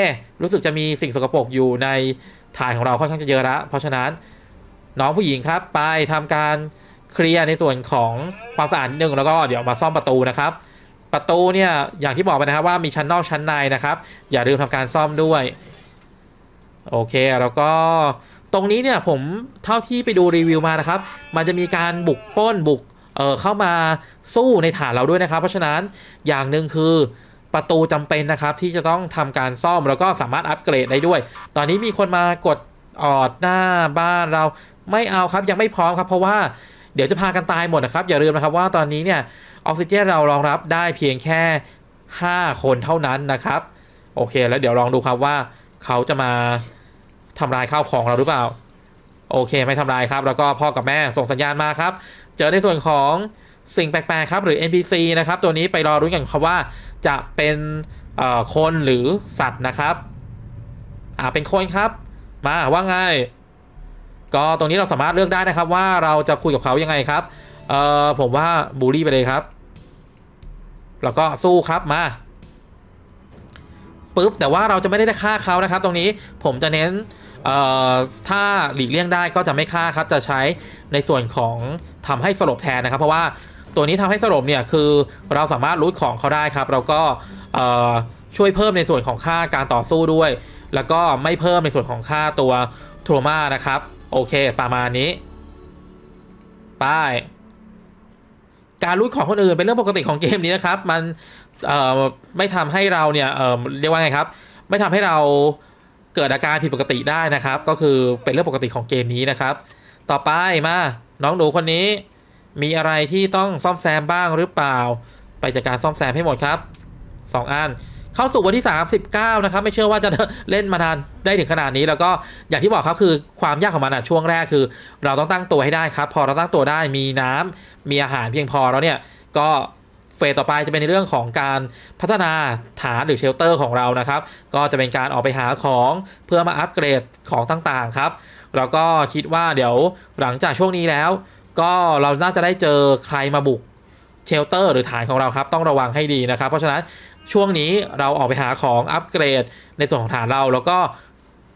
Speaker 1: รู้สึกจะมีสิ่งสกปรกอยู่ในถ่ายของเราค่อนข้างจะเยอะละเพราะฉะนั้น น้องผู้หญิงครับ ไปทำการเคลียร์ในส่วนของความสะอาดนิดนึงแล้วก็เดี๋ยวมาซ่อมประตูนะครับประตูเนี่ยอย่างที่บอกไปนะครับว่ามีชั้นนอกชั้นในนะครับอย่าลืมทำการซ่อมด้วยโอเคแล้วก็ตรงนี้เนี่ยผมเท่าที่ไปดูรีวิวมานะครับ มันจะมีการบุกป้นบุกเออเข้ามาสู้ในฐานเราด้วยนะครับ เพราะฉะนั้นอย่างหนึ่งคือประตูจำเป็นนะครับที่จะต้องทำการซ่อมแล้วก็สามารถอัปเกรดได้ด้วย ตอนนี้มีคนมากดออดหน้าบ้านเราไม่เอาครับยังไม่พร้อมครับเพราะว่าเดี๋ยวจะพากันตายหมดนะครับ อย่าลืมนะครับว่าตอนนี้เนี่ยออกซิเจนเรารองรับได้เพียงแค่ 5 คนเท่านั้นนะครับ โอเค แล้วเดี๋ยวลองดูครับว่าเขาจะมาทำลายข้าวของเราหรือเปล่าโอเคไม่ทำลายครับแล้วก็พ่อกับแม่ส่งสัญญาณมาครับ เจอในส่วนของสิ่งแปลกๆครับหรือ NPC นะครับ ตัวนี้ไปรอรู้กันครับว่าจะเป็นคนหรือสัตว์นะครับอ่าเป็นคนครับ มาว่าไงก็ตรงนี้เราสามารถเลือกได้นะครับ ว่าเราจะคุยกับเขายังไงครับเออผมว่าบูลลี่ไปเลยครับ แล้วก็สู้ครับมาปุ๊บแต่ว่าเราจะไม่ได้ฆ่าเขานะครับ ตรงนี้ผมจะเน้น เออ่ถ้าหลีกเลี่ยงได้ก็จะไม่ฆ่าครับจะใช้ในส่วน ของทำให้ สลบ แทน นะครับ เพราะว่าตัวนี้ทำให้สลบเนี่ยคือเราสามารถลุดของเขาได้ครับ เราก็เออ่ช่วยเพิ่มในส่วนของค่าการต่อสู้ด้วย แล้วก็ไม่เพิ่มในส่วนของค่าตัวโทรมานะครับโอเค ประมาณนี้ป้ายการลุดของคนอื่นเป็นเรื่องปกติของเกมนี้นะครับ มันไม่ทำให้เราเนี่ยเเรียกว่าไงครับไม่ทำให้เราเกิดอาการผิดปกติได้นะครับ ก็คือเป็นเรื่องปกติของเกมนี้นะครับ ต่อไปมา น้อง หนูคนนี้มีอะไรที่ต้องซ่อมแซมบ้างหรือเปล่าไปจัดการซ่อมแซมให้หมดครับ 2อันเข้าสู่วันที่39นะครับไม่เชื่อว่าจะเล่นมานานได้ถึงขนาดนี้ แล้วก็อย่างที่บอกครับคือความยากของมันอ่ะช่วงแรกคือ เราต้องตั้งตัวให้ได้ครับพอเราตั้งตัวได้มีน้ำมีอาหารเพียงพอแล้วเนี่ยก็เฟสต่อไปจะเป็นในเรื่องของการพัฒนาฐานหรือเชลเตอร์ของเรานะครับก็จะเป็นการออกไปหาของเพื่อมาอัปเกรดของต่างๆครับเราก็คิดว่าเดี๋ยวหลังจากช่วงนี้แล้ว ก็เราน่าจะได้เจอใครมาบุกเชลเตอร์หรือฐานของเราครับต้องระวังให้ดีนะครับ เพราะฉะนั้นช่วงนี้เราออกไปหาของอัปเกรดในส่วนของฐานเราแล้วก็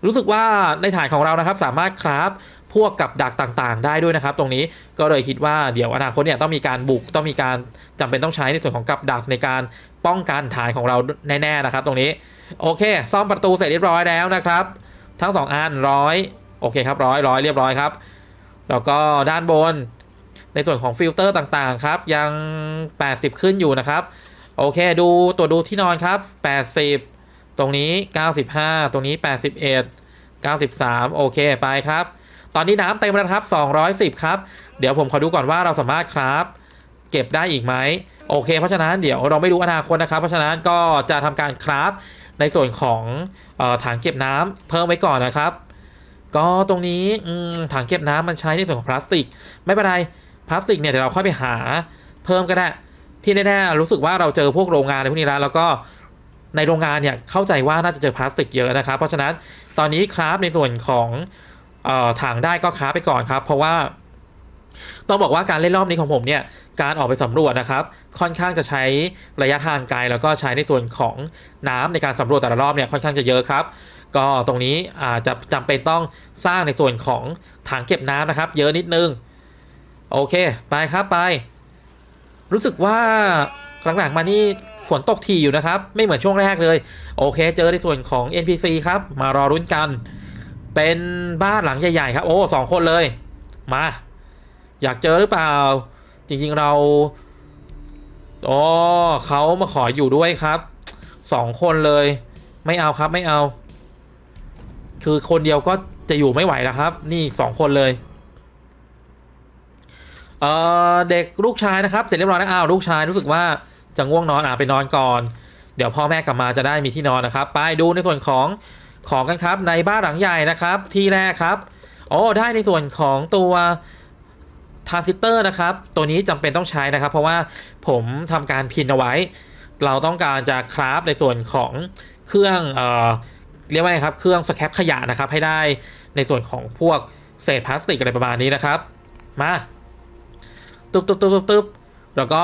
Speaker 1: รู้สึกว่าในฐานของเรานะครับ สามารถคราฟพวกกับดักต่างๆ ได้ด้วยนะครับ ตรงนี้ก็เลยคิดว่าเดี๋ยวอนาคตเนี่ยต้องมีการบุกต้องมีการจำเป็นต้องใช้ในส่วนของกับดักในการป้องกันฐานของเราแน่ๆ นะครับ ตรงนี้โอเค ซ่อมประตูเสร็จเรียบร้อยแล้วนะครับ ทั้ง 2 อันร้อยโอเค ครับร้อยร้อยเรียบร้อยครับแล้วก็ด้านบนในส่วนของฟิลเตอร์ต่างๆครับ ยัง 80 ขึ้นอยู่นะครับโอเคดูตัวดูที่นอนครับ 80 ตรงนี้ 95 ตรงนี้ 81 93โอเคไปครับ ตอนนี้น้ำเต็มแล้วครับ210ครับ เดี๋ยวผมขอดูก่อนว่าเราสามารถครับ เก็บได้อีกไหม โอเคเพราะฉะนั้นเดี๋ยวเราไม่รู้อนาคตนะครับ เพราะฉะนั้นก็จะทำการครับในส่วนของออถังเก็บน้ำเพิ่มไว้ก่อนนะครับ ก็ตรงนี้ถังเก็บน้ำมันใช้ในส่วนของพลาสติกไม่เป็นไรพลาสติกเนี่ยเดี๋ยวเราค่อยไปหาเพิ่มก็ได้ที่แน่ๆรู้สึกว่าเราเจอพวกโรงงานในพวกนี้แล้วแล้วก็ในโรงงานเนี่ยเข้าใจว่าน่าจะเจอพลาสติกเยอะนะครับ เพราะฉะนั้นตอนนี้คราฟในส่วนของออถังได้ก็คราฟไปก่อนครับ เพราะว่า ต้องบอกว่าการเล่นรอบนี้ของผมเนี่ยการออกไปสำรวจนะครับ ค่อนข้างจะใช้ระยะทางไกลแล้วก็ใช้ในส่วนของน้ำในการสำรวจแต่ละรอบเนี่ยค่อนข้างจะเยอะครับ ก็ตรงนี้อาจจะจำเป็นต้องสร้างในส่วนของถังเก็บน้ำนะครับ เยอะนิดนึง โอเค ไปครับไปรู้สึกว่าหลังๆมานี่ฝนตกทีอยู่นะครับ ไม่เหมือน ช่วงแรกเลย โอเค เจอในส่วนของ NPC ครับ มารอ รุ่นกัน เป็นบ้านหลังใหญ่ๆครับ โอ้สองคนเลยมา อยากเจอหรือเปล่า จริงๆเราโอ้เขามาขออยู่ด้วยครับสองคนเลย ไม่เอาครับไม่เอา คือคนเดียวก็จะอยู่ไม่ไหวแล้วครับ นี่สองคนเลยเด็กลูกชายนะครับเสร็จเรียบร้อยแล้วอ้าวลูกชายรู้สึกว่า จะง่วงนอนอ่ะไปนอนก่อน เดี๋ยวพ่อแม่กลับมาจะได้มีที่นอนนะครับ ไปดูในส่วนของของกันครับ ในบ้านหลังใหญ่นะครับที่แรกครับ โอ้ได้ในส่วนของตัวทรานซิสเตอร์นะครับตัวนี้จำเป็นต้องใช้นะครับ เพราะว่าผมทำการพินเอาไว้เราต้องการจะคราฟในส่วนของเครื่องเอ่อเรียกว่าไงครับเครื่องสแคปขยะนะครับให้ได้ในส่วนของพวกเศษพลาสติกอะไรประมาณนี้นะครับ มาตึ๊บตึ๊บตึ๊บตึ๊บตึ๊บ แล้วก็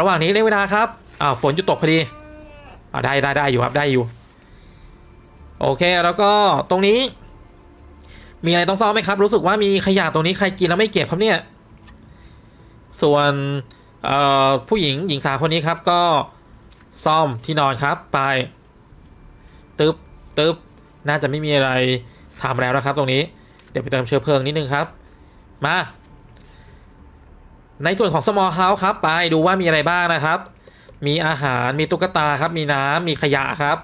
Speaker 1: ระหว่างนี้เรียกเวลาครับอ่าฝนจะตก พอดีอ่าได้ได้ได้อยู่ครับได้อยู่ โอเคแล้วก็ตรงนี้มีอะไรต้องซ่อมไหมครับรู้สึกว่ามีขยะตรงนี้ใครกินแล้วไม่เก็บครับเนี่ย ส่วนเออ่ผู้หญิงหญิงสาวคนนี้ครับ ก็ซ่อมที่นอนครับไปตึ๊บตึ๊บน่าจะไม่มีอะไรทำแล้วนะครับ ตรงนี้เดี๋ยวไปเติมเชื้อเพลิงนิดนึงครับ มาในส่วนของ small house ครับไปดูว่ามีอะไรบ้างนะครับ มีอาหาร มีตุ๊กตาครับ มีน้ำ มีขยะครับ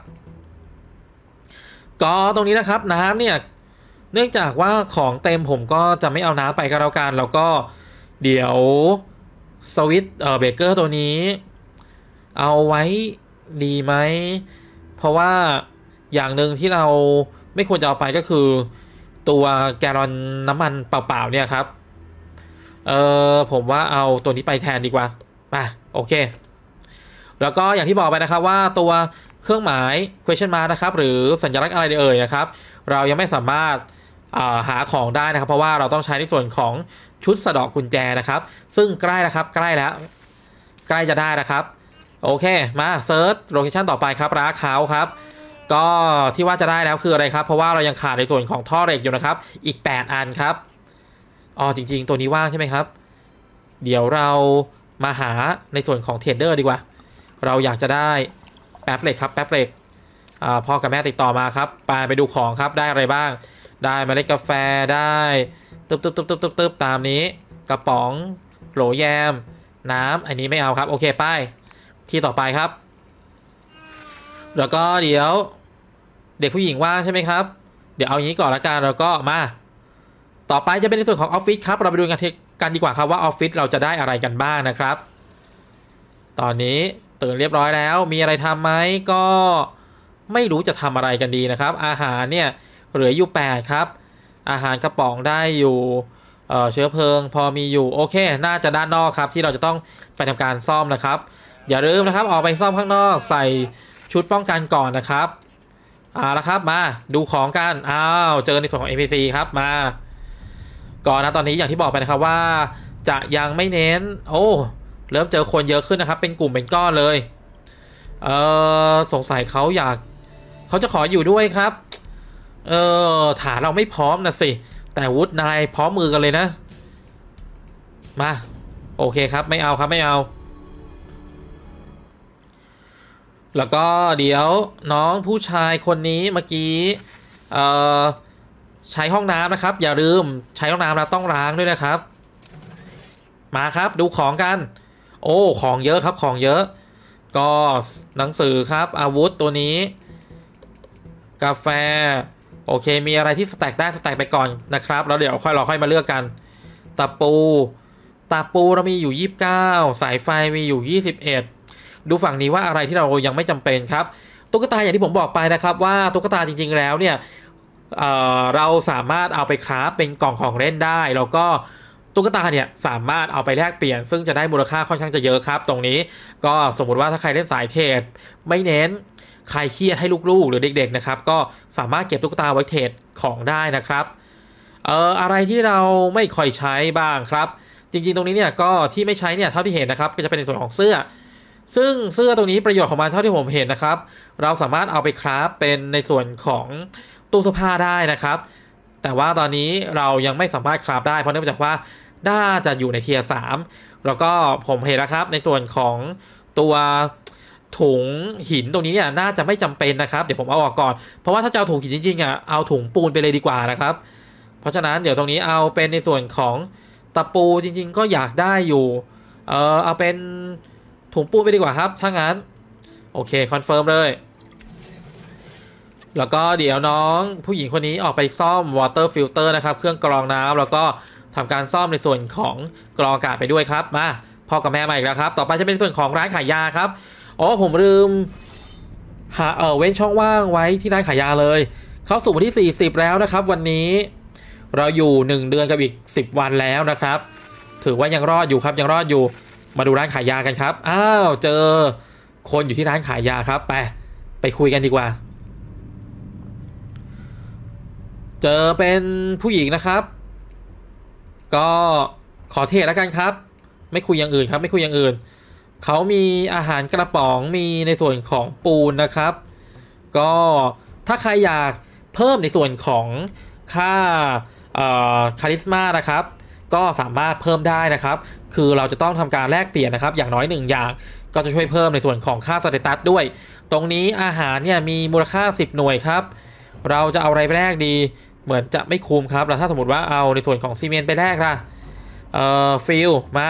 Speaker 1: ก็ตรงนี้นะครับน้ำเนี่ย เนื่องจากว่าของเต็มผมก็จะไม่เอาน้ำไปก็แล้วกันแล้วก็เดี๋ยว สวิตเออเบเกอร์ตัวนี้ เอาไว้ดีไหม เพราะว่าอย่างหนึ่งที่เราไม่ควรจะเอาไปก็คือตัวแกลอนน้ำมันเปล่า ๆ เนี่ยครับเออผมว่าเอาตัวนี้ไปแทนดีกว่าป่ะโอเค แล้วก็อย่างที่บอกไปนะครับว่าตัวเครื่องหมาย question mark นะครับ หรือสัญลักษณ์อะไรเอ่ยนะครับ เรายังไม่สามารถหาของได้นะครับ เพราะว่าเราต้องใช้ในส่วนของชุด สะดอกกุญแจนะครับ ซึ่งใกล้แล้วครับใกล้แล้ว ใกล้จะได้นะครับ โอเค มาเซิร์ชโลเคชันต่อไปครับร้าขาวครับ ก็ที่ว่าจะได้แล้วคืออะไรครับ เพราะว่าเรายังขาดในส่วนของท่อเหล็กอยู่นะครับ อีก 8 อันครับอ๋อจริงๆ ตัวนี้ว่างใช่ไหมครับ เดี๋ยวเรามาหาในส่วนของเทรดเดอร์ดีกว่า เราอยากจะได้แป๊บเหล็กครับแป๊บเหล็กพ่อกับแม่ติดต่อมาครับไปไปดูของครับได้อะไรบ้าง ได้เมล็ดกาแฟได้ตึ๊บตึ๊บตึ๊บตึ๊บตึ๊บตามนี้ กระป๋องโหลแยมน้ำอันนี้ไม่เอาครับ โอเคไปที่ต่อไปครับ แล้วก็เดี๋ยวเด็กผู้หญิงว่างใช่ไหมครับเดี๋ยวเอาอย่างนี้ก่อนละกันแล้วก็มาต่อไปจะเป็นในส่วนของออฟฟิศครับเราไปดูกันกันดีกว่าครับว่าออฟฟิศเราจะได้อะไรกันบ้างนะครับ ตอนนี้ตื่นเรียบร้อยแล้ว มีอะไรทำไหมก็ไม่รู้จะทำอะไรกันดีนะครับ อาหารเนี่ยเหลืออยู่8ครับ อาหารกระป๋องได้อยู่เชื้อเพลิง พอมีอยู่โอเคน่าจะด้านนอกครับ ที่เราจะต้องไปทำการซ่อมนะครับอย่าลืมนะครับออกไปซ่อมข้างนอกใส่ชุดป้องกันก่อนนะครับเอาละครับมาดูของกันอ้าวเจอในส่วนของ NPC ครับมาก็นะตอนนี้อย่างที่บอกไปนะครับว่าจะยังไม่เน้น โอ้เริ่มเจอคนเยอะขึ้นนะครับ เป็นกลุ่มเป็น ก้อน เลยเออสงสัยเขาอยาก เขาจะขออยู่ด้วยครับ เออฐานเราไม่พร้อมนะสิ แต่วุฒนายพร้อมมือกันเลยนะ มาโอเคครับ ไม่เอาครับไม่เอา แล้วก็เดี๋ยวน้องผู้ชายคนนี้เมื่อกี้เออใช้ห้องน้ำนะครับ อย่าลืมใช้ห้องน้ำเราต้องล้างด้วยนะครับ มาครับดูของกัน โอ้ ของเยอะครับของเยอะก็หนังสือครับ อาวุธตัวนี้ กาแฟ โอเค มีอะไรที่สแต็กได้สแต็กไปก่อนนะครับ แล้วเดี๋ยวค่อย รอค่อยมาเลือกกันตะปูตะปูเรามีอยู่ 29สายไฟมีอยู่21ดูฝั่งนี้ว่าอะไรที่เรายังไม่จำเป็นครับ ตุ๊กตาอย่างที่ผมบอกไปนะครับว่าตุ๊กตาจริง ๆแล้วเนี่ยเราสามารถเอาไปคราฟเป็นกล่องของเล่นได้ แล้วก็ตุ๊กตาเนี่ย สามารถเอาไปแลกเปลี่ยน ซึ่งจะได้มูลค่าค่อนข้างจะเยอะครับ ตรงนี้ก็สมมุติว่าถ้าใครเล่นสายเทรดไม่เน้นใครเครียดให้ลูกๆ หรือเด็กๆนะครับก็สามารถเก็บตุ๊กตาไว้เทรดของได้นะครับเอ่ออะไรที่เราไม่ค่อยใช้บ้างครับ จริงๆตรงนี้เนี่ยก็ที่ไม่ใช้เนี่ยเท่าที่เห็นนะครับ ก็จะเป็นในส่วนของเสื้อ ซึ่งเสื้อตรงนี้ประโยชน์ของมันเท่าที่ผมเห็นนะครับเราสามารถเอาไปคราฟเป็นในส่วนของตู้เสื้อผ้าได้นะครับ แต่ว่าตอนนี้เรายังไม่สามารถคราบได้เพราะเนื่องจากว่าน่าจะอยู่ในเทียร์สามแล้วก็ผมเห็นแล้วครับในส่วนของตัวถุงหินตรงนี้เนี่ยน่าจะไม่จำเป็นนะครับเดี๋ยวผมเอาออกก่อนเพราะว่าถ้าจะเอาถุงหินจริงๆอ่ะเอาถุงปูนไปเลยดีกว่านะครับ เพราะฉะนั้นเดี๋ยวตรงนี้เอาเป็นในส่วนของตะปูจริงๆ ก็อยากได้อยู่ เออเอาเป็นถุงปูนไปดีกว่าครับถ้างั้นโอเคคอนเฟิร์มเลยแล้วก็เดี๋ยวน้อง ผู้หญิงคนนี้ออกไปซ่อม water filter นะครับ เครื่องกรองน้ำแล้วก็ทำการซ่อมในส่วนของกรองอากาศไปด้วยครับมาพ่อกับแม่มาอีกแล้วครับ ต่อไปจะเป็นส่วนของร้านขายยาครับอ๋อผมลืม หาเออเว้นช่องว่างไว้ที่ร้านขายยาเลย เข้าสู่วันที่ 40 แล้วนะครับ วันนี้ เราอยู่ 1 เดือนกับอีก 10 วันแล้วนะครับ ถือว่ายังรอดอยู่ครับ ยังรอดอยู่มาดูร้านขายยากันครับอ้าวเจอ คนอยู่ที่ร้านขายยาครับไปไปคุยกันดีกว่าเจอเป็นผู้หญิงนะครับ ก็ขอเทศแล้วกันครับ ไม่คุยอย่างอื่นครับไม่คุยอย่างอื่น เขามีอาหารกระป๋องมีในส่วนของปูนนะครับ ก็ถ้าใครอยากเพิ่มในส่วนของค่าคาริสมานะครับ ก็สามารถเพิ่มได้นะครับ คือเราจะต้องทำการแลกเปลี่ยนนะครับ อย่างน้อยหนึ่งอย่าง ก็จะช่วยเพิ่มในส่วนของค่าสเตตัสด้วย ตรงนี้อาหารเนี่ยมีมูลค่า 10 หน่วยครับ เราจะเอาอะไรแลกดีเหมือนจะไม่คุมครับ แล้วถ้าสมมติว่าเอาในส่วนของซีเมนต์ไปแลกล่ะเอ่อฟิลมา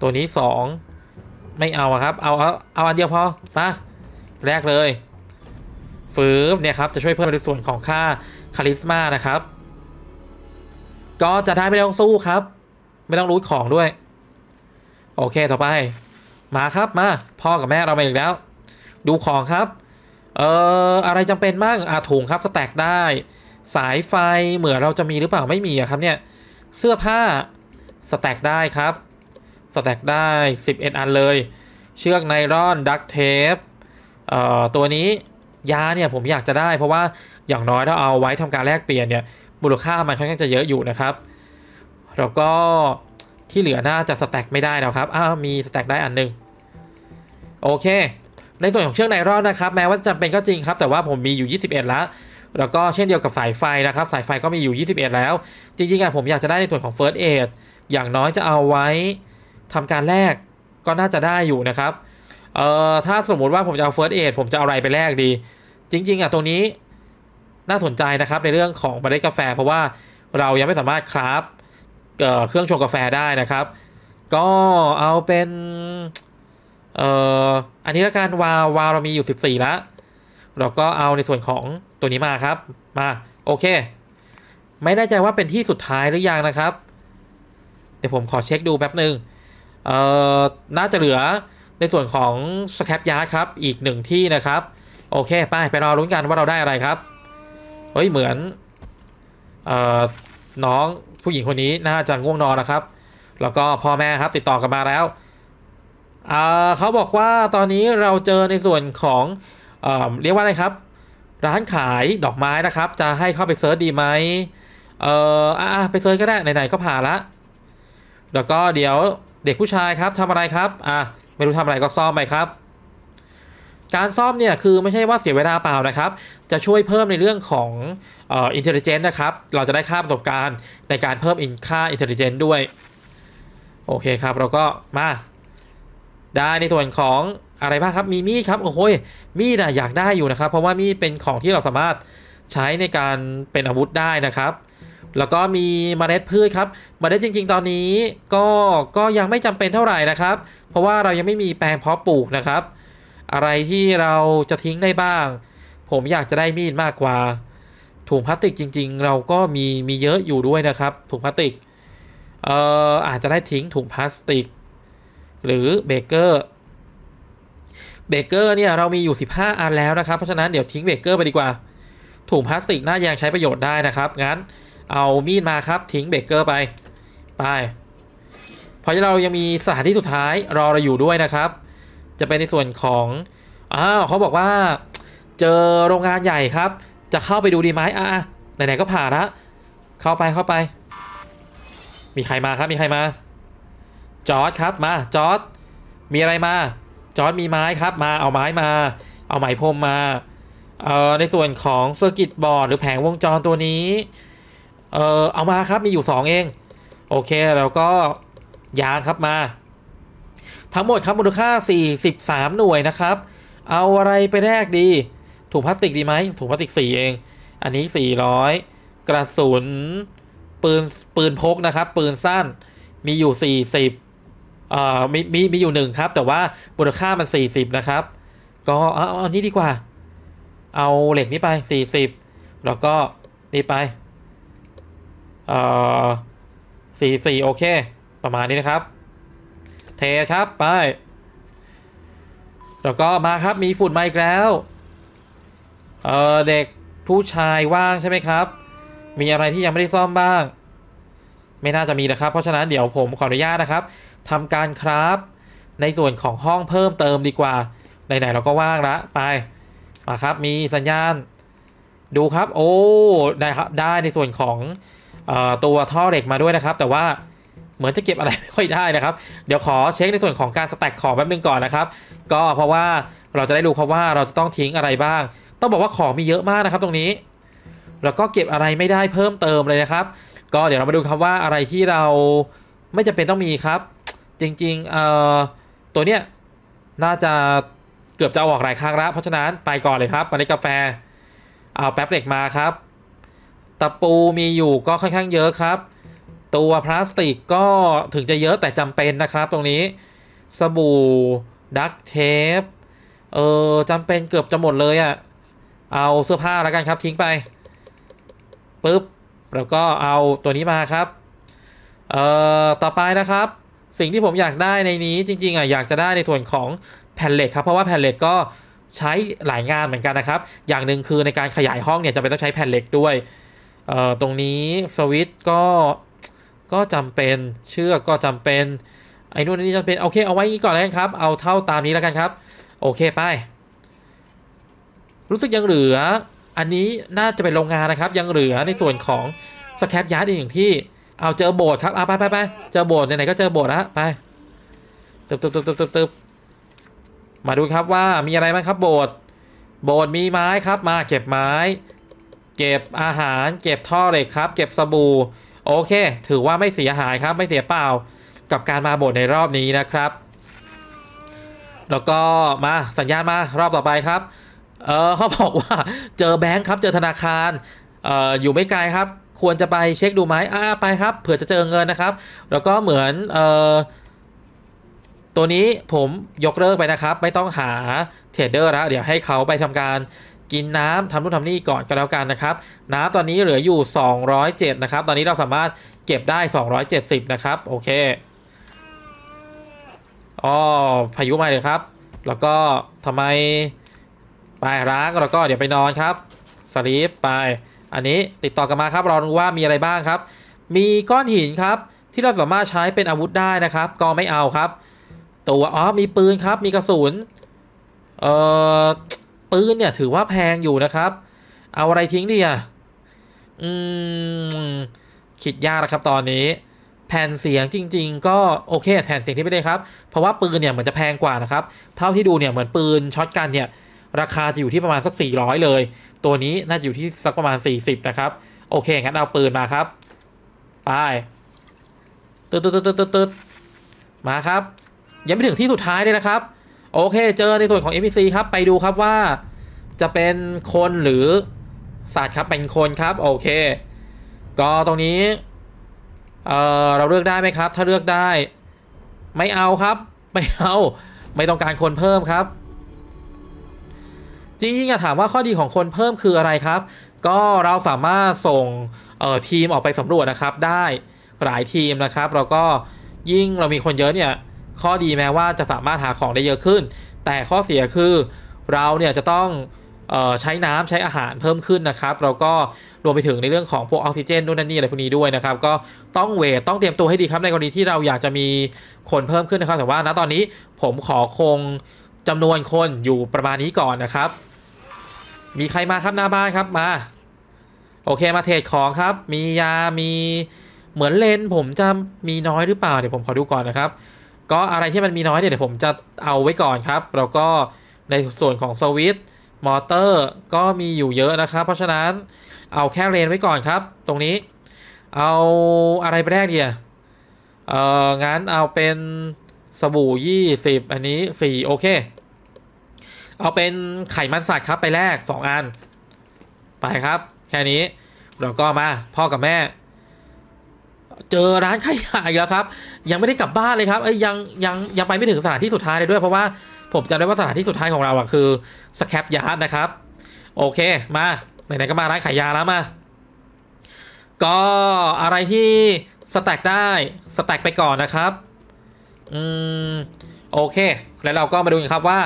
Speaker 1: ตัวนี้ 2 ไม่เอาครับ เอา เอาเอาอันเดียวพอมาแรกเลยฟืบเนี่ยครับ จะช่วยเพิ่มในส่วนของค่าคาลิสมานะครับก็จะได้ไม่ต้องสู้ครับ ไม่ต้องรู้ของด้วยโอเคต่อไป มาครับมาพ่อกับแม่เรามาอีกแล้ว ดูของครับเอ่ออะไรจำเป็นบ้างอาถุงครับสแต็กได้สายไฟเหมือนเราจะมีหรือเปล่าไม่มีอะครับเนี่ย เสื้อผ้าสแต็กได้ครับ สแต็กได้ 11 อันเลยเชือกไนลอนดักเทปเอ่อตัวนี้ยาเนี่ยผมอยากจะได้เพราะว่าอย่างน้อยถ้าเอาไว้ทำการแลกเปลี่ยนเนี่ยมูลค่ามันค่อนข้างจะเยอะอยู่นะครับ แล้วก็ที่เหลือน่าจะสแต็กไม่ได้แล้วครับ อ้าวมีสแต็กได้อันนึงโอเคในส่วนของเชือกไนลอนนะครับแม้ว่าจำเป็นก็จริงครับ แต่ว่าผมมีอยู่ 21 แล้วแล้วก็เช่นเดียวกับสายไฟนะครับ สายไฟก็มีอยู่ 21 แล้ว จริงๆอ่ะผมอยากจะได้ในส่วนของ First Aid อย่างน้อยจะเอาไว้ทำการแลกก็น่าจะได้อยู่นะครับเอ่อถ้าสมมติว่าผมจะเอา First Aid ผมจะเอาอะไรไปแลกดี จริงๆอ่ะตรงนี้น่าสนใจนะครับ ในเรื่องของบมิดกาแฟ เพราะว่าเรายังไม่สามารถครับเเครื่องชงกาแฟได้นะครับ ก็เอาเป็นเอ่ออันนี้ละกันวาวาเรามีอยู่ 14 แล้วเราก็เอาในส่วนของตัวนี้มาครับ มาโอเค ไม่แน่ใจว่าเป็นที่สุดท้ายหรือยังนะครับ เดี๋ยวผมขอเช็คดูแป๊บหนึ่งเอ่อน่าจะเหลือในส่วนของสแคปยาร์ดครับอีกหนึ่งที่นะครับ โอเคไปไปรอรุ้นกันว่าเราได้อะไรครับเฮ้ยเหมือนเอ่อน้องผู้หญิงคนนี้น่าจะง่วงนอนนะครับแล้วก็พ่อแม่ครับติดต่อกันมาแล้วเขาบอกว่าตอนนี้เราเจอในส่วนของเรียกว่า อะไรครับ ร้านขายดอกไม้นะครับ จะให้เข้าไปเซิร์ชดีไหมเอออ่ะไปเซิร์ชก็ได้ไหนๆก็ผ่านละแล้วก็เดี๋ยวเด็กผู้ชายครับทำอะไรครับอ่ะไม่รู้ทำอะไรก็ซ่อมไปครับ การซ่อมเนี่ยคือไม่ใช่ว่าเสียเวลาเปล่านะครับ จะช่วยเพิ่มในเรื่องของอินเทลเจนต์นะครับเราจะได้ค่าประสบการณ์ในการเพิ่มอินค่าอินเทลเจนต์ด้วยโอเคครับเราก็มาได้ในส่วนของอะไรบ้างครับมีมีดครับโอ้โหมีดอะอยากได้อยู่นะครับเพราะว่ามีดเป็นของที่เราสามารถใช้ในการเป็นอาวุธได้นะครับ แล้วก็มีเมล็ดพืชครับเมล็ดจริง ๆ ตอนนี้ก็ก็ยังไม่จำเป็นเท่าไหร่นะครับ เพราะว่าเรายังไม่มีแปลงเพาะปลูกนะครับ อะไรที่เราจะทิ้งได้บ้าง ผมอยากจะได้มีดมากกว่า ถุงพลาสติกจริงๆ เราก็มีมีเยอะอยู่ด้วยนะครับ ถุงพลาสติกเอ่ออาจจะได้ทิ้งถุงพลาสติก หรือเบเกอร์เบเกอร์เนี่ย เรามีอยู่ 15 อันแล้วนะครับ เพราะฉะนั้นเดี๋ยวทิ้งเบเกอร์ไปดีกว่า ถุงพลาสติกหน้ายางใช้ประโยชน์ได้นะครับ งั้น เอามีดมาครับ ทิ้งเบเกอร์ไป ไปเพรที่เรายังมีสถานที่สุดท้ายรอเราอยู่ด้วยนะครับ จะเป็นในส่วนของ อ้าวเขาบอกว่า เจอโรงงานใหญ่ครับ จะเข้าไปดูดีไหมอ่ะไหน ๆก็ผ่านละเข้าไปเข้าไป มีใครมาครับ มีใครมาจอร์ดครับมาจอร์ดมีอะไรมาจอร์ดมีไม้ครับมาเอาไม้มาเอาไหมพรมมาเอ่อในส่วนของเซอร์กิตบอร์ดหรือแผงวงจรตัวนี้ เอ่อเอามาครับมีอยู่ 2 เอง โอเคแล้วก็ยางครับมาทั้งหมดครับมูลค่า 43 หน่วยนะครับเอาอะไรไปแลกดีถุงพลาสติกดีไหมถุงพลาสติก4เองอันนี้ 400 กระสุนปืนปืนพกนะครับปืนสั้นมีอยู่40อ่มีมีมีอยู่หนึ่งครับแต่ว่ามูลค่ามัน 40 นะครับ ก็เอาเอานนี้ดีกว่า เอาเหล็กนี้ไป 40 แล้วก็นี่ไป เอ่อ44โอเค ประมาณนี้นะครับ เทครับไปแล้วก็มาครับมีฝุ่นมาอีกแล้วเออเด็กผู้ชายว่างใช่ไหมครับ มีอะไรที่ยังไม่ได้ซ่อมบ้าง ไม่น่าจะมีนะครับ เพราะฉะนั้นเดี๋ยวผมขออนุญาตนะครับทำการครับ ในส่วนของห้องเพิ่มเติมดีกว่าไหนๆเราก็ว่างละไปมาครับมีสัญญาณ ดูครับโอ้ได้ครับได้ในส่วนของอตัวท่อเหล็กมาด้วยนะครับ แต่ว่าเหมือนจะเก็บอะไรไม่ค่อยได้นะครับ เดี๋ยวขอเช็คในส่วนของการสแต็กของแป๊บนึงก่อนนะครับ ก็เพราะว่าเราจะได้รู้ครับว่าเราจะต้องทิ้งอะไรบ้าง ต้องบอกว่าของมีเยอะมากนะครับตรงนี้แล้วก็เก็บอะไรไม่ได้เพิ่มเติมเลยนะครับ ก็เดี๋ยวเรามาดูครับว่าอะไรที่เราไม่จำเป็นต้องมีครับจริงๆเอ่อตัวเนี้ยน่าจะเกือบจะออกหลายครั้งแล้วเพราะฉะนั้นไปก่อนเลยครับมาในกาแฟ เอาแป๊บเหล็กมาครับตะปูมีอยู่ก็ค่อนข้างเยอะครับ ตัวพลาสติกก็ถึงจะเยอะแต่จำเป็นนะครับ ตรงนี้สบู่ดักเทปเออจำเป็นเกือบจะหมดเลยอะ่ะเอาเสื้อผ้าแล้วกันครับ ทิ้งไปปุ๊บแล้วก็เอาตัวนี้มาครับเอ่อต่อไปนะครับสิ่งที่ผมอยากได้ในนี้จริง ๆอ่ะอยากจะได้ในส่วนของแผ่นเหล็กครับ เพราะว่าแผ่นเหล็กก็ใช้หลายงานเหมือนกันนะครับอย่างหนึ่งคือในการขยายห้องเนี่ยจะเป็นต้องใช้แผ่นเหล็กด้วยเอ่อตรงนี้สวิตก็ก็จำเป็นเชือกก็จำเป็นไอ้นู่นนี่จำเป็นโอเคเอาไว้นี้ก่อนแล้วกันครับเอาเท่าตามนี้แล้วกันครับโอเคไป รู้สึกยังเหลืออันนี้น่าจะเป็นโรงงานนะครับยังเหลือในส่วนของสแครปยาร์ดอีกอย่างที่เอาเจอโบสครับเอาไปไปไปเจอโบสไหนๆก็เจอโบสแล้วไปตึบตึบตึบตึบตึบตึบมาดูครับว่ามีอะไรบ้างครับโบสโบสมีไม้ครับมา เก็บไม้ เก็บอาหาร เก็บท่อเหล็กครับ เก็บสบู่ โอเคถือว่าไม่เสียหายครับ ไม่เสียเปล่า กับการมาโบสในรอบนี้นะครับ แล้วก็มาสัญญาณมารอบต่อไปครับ เออเขาบอกว่า เจอแบงค์ครับเจอธนาคาร เอออยู่ไม่ไกลครับควรจะไปเช็คดูไหมอ่าไปครับ เผื่อจะเจอเงินนะครับ แล้วก็เหมือนเอ่อตัวนี้ผมยกเลิกไปนะครับ ไม่ต้องหาเทรดเดอร์แล้ว เดี๋ยวให้เขาไปทำการกินน้ำทำนู่นทำนี่ก่อนก็แล้วกันนะครับ น้ำตอนนี้เหลืออยู่ 207 นะครับ ตอนนี้เราสามารถเก็บได้ 270 นะครับ โอเคอ๋อพายุมาเลยครับ แล้วก็ทำไม ไปร้างแล้วก็เดี๋ยวไปนอนครับ สลีปไปอันนี้ ติดต่อกันมาครับเราดูว่ามีอะไรบ้างครับ มีก้อนหินครับ ที่เราสามารถใช้เป็นอาวุธได้นะครับก็ไม่เอาครับ ตัวอ๋อมีปืนครับมีกระสุนเอ่อปืนเนี่ยถือว่าแพงอยู่นะครับเอาอะไรทิ้งดีอ่ะอืมคิดยากนะครับตอนนี้ แผ่นเสียงจริง ๆ ก็ โอเคแผ่นเสียงที่ไม่ได้ครับเพราะว่าปืนเนี่ยเหมือนจะแพงกว่า นะครับ เท่าที่ดูเนี่ยเหมือนปืนช็อตกันเนี่ยราคาจะอยู่ที่ประมาณสัก 400 เลย ตัวนี้น่าจะอยู่ที่สักประมาณ40นะครับ โอเค งั้นเอาปืนมาครับ ไปตืดตืดตดมาครับยังไม่ถึงที่สุดท้ายเลยนะครับ โอเค เจอในส่วนของ NPC ครับ ไปดูครับว่า จะเป็นคนหรือสัตว์ครับ เป็นคนครับ โอเค ก็ตรงนี้ เออเราเลือกได้ไหมครับ ถ้าเลือกได้ ไม่เอาครับ ไม่เอา ไม่ต้องการคนเพิ่มครับจริงๆอะถามว่าข้อดีของคนเพิ่มคืออะไรครับ ก็เราสามารถส่งทีมออกไปสำรวจนะครับได้หลายทีมนะครับ เราก็ยิ่งเรามีคนเยอะเนี่ยข้อดีแม้ว่าจะสามารถหาของได้เยอะขึ้น แต่ข้อเสียคือเราเนี่ยจะต้องใช้น้ำใช้อาหารเพิ่มขึ้นนะครับเราก็รวมไปถึงในเรื่องของพวกออกซิเจนนู่นนั่นนี่อะไรพวกนี้ด้วยนะครับ ก็ต้องเวทต้องเตรียมตัวให้ดีครับในกรณีที่เราอยากจะมีคนเพิ่มขึ้นนะครับ แต่ว่าณตอนนี้ผมขอคงจำนวนคนอยู่ประมาณนี้ก่อนนะครับ มีใครมาครับหน้าบ้านครับมา โอเคมาเทรดของครับ มียามีเหมือนเลนผมจะมีน้อยหรือเปล่าเดี๋ยวผมขอดูก่อนนะครับ ก็อะไรที่มันมีน้อยเนี่ยเดี๋ยวผมจะเอาไว้ก่อนครับ แล้วก็ในส่วนของสวิตช์มอเตอร์ ก็มีอยู่เยอะนะครับ เพราะฉะนั้นเอาแค่เลนไว้ก่อนครับ ตรงนี้ เอาอะไรไปแรกเดียเอองั้นเอาเป็นสบู่ยี่สิบอันนี้สี่โอเค เอาเป็นไขมันสัตว์ครับไปแรกสองอันไปครับ แค่นี้ เราก็มาพ่อกับแม่ เจอร้านขายยาอีกแล้วครับ ยังไม่ได้กลับบ้านเลยครับเอ้ยยังยังยังไปไม่ถึงสถานที่สุดท้ายเลยด้วยเพราะว่าผมจำได้ว่าสถานที่สุดท้ายของเราอะคือสแคปยาร์ดนะครับโอเคมาไหนๆก็มาร้านขายยาแล้วมา ก็อะไรที่สแต็กได้สแต็กไปก่อนนะครับอืมโอเค แล้วเราก็มาดูกันครับว่า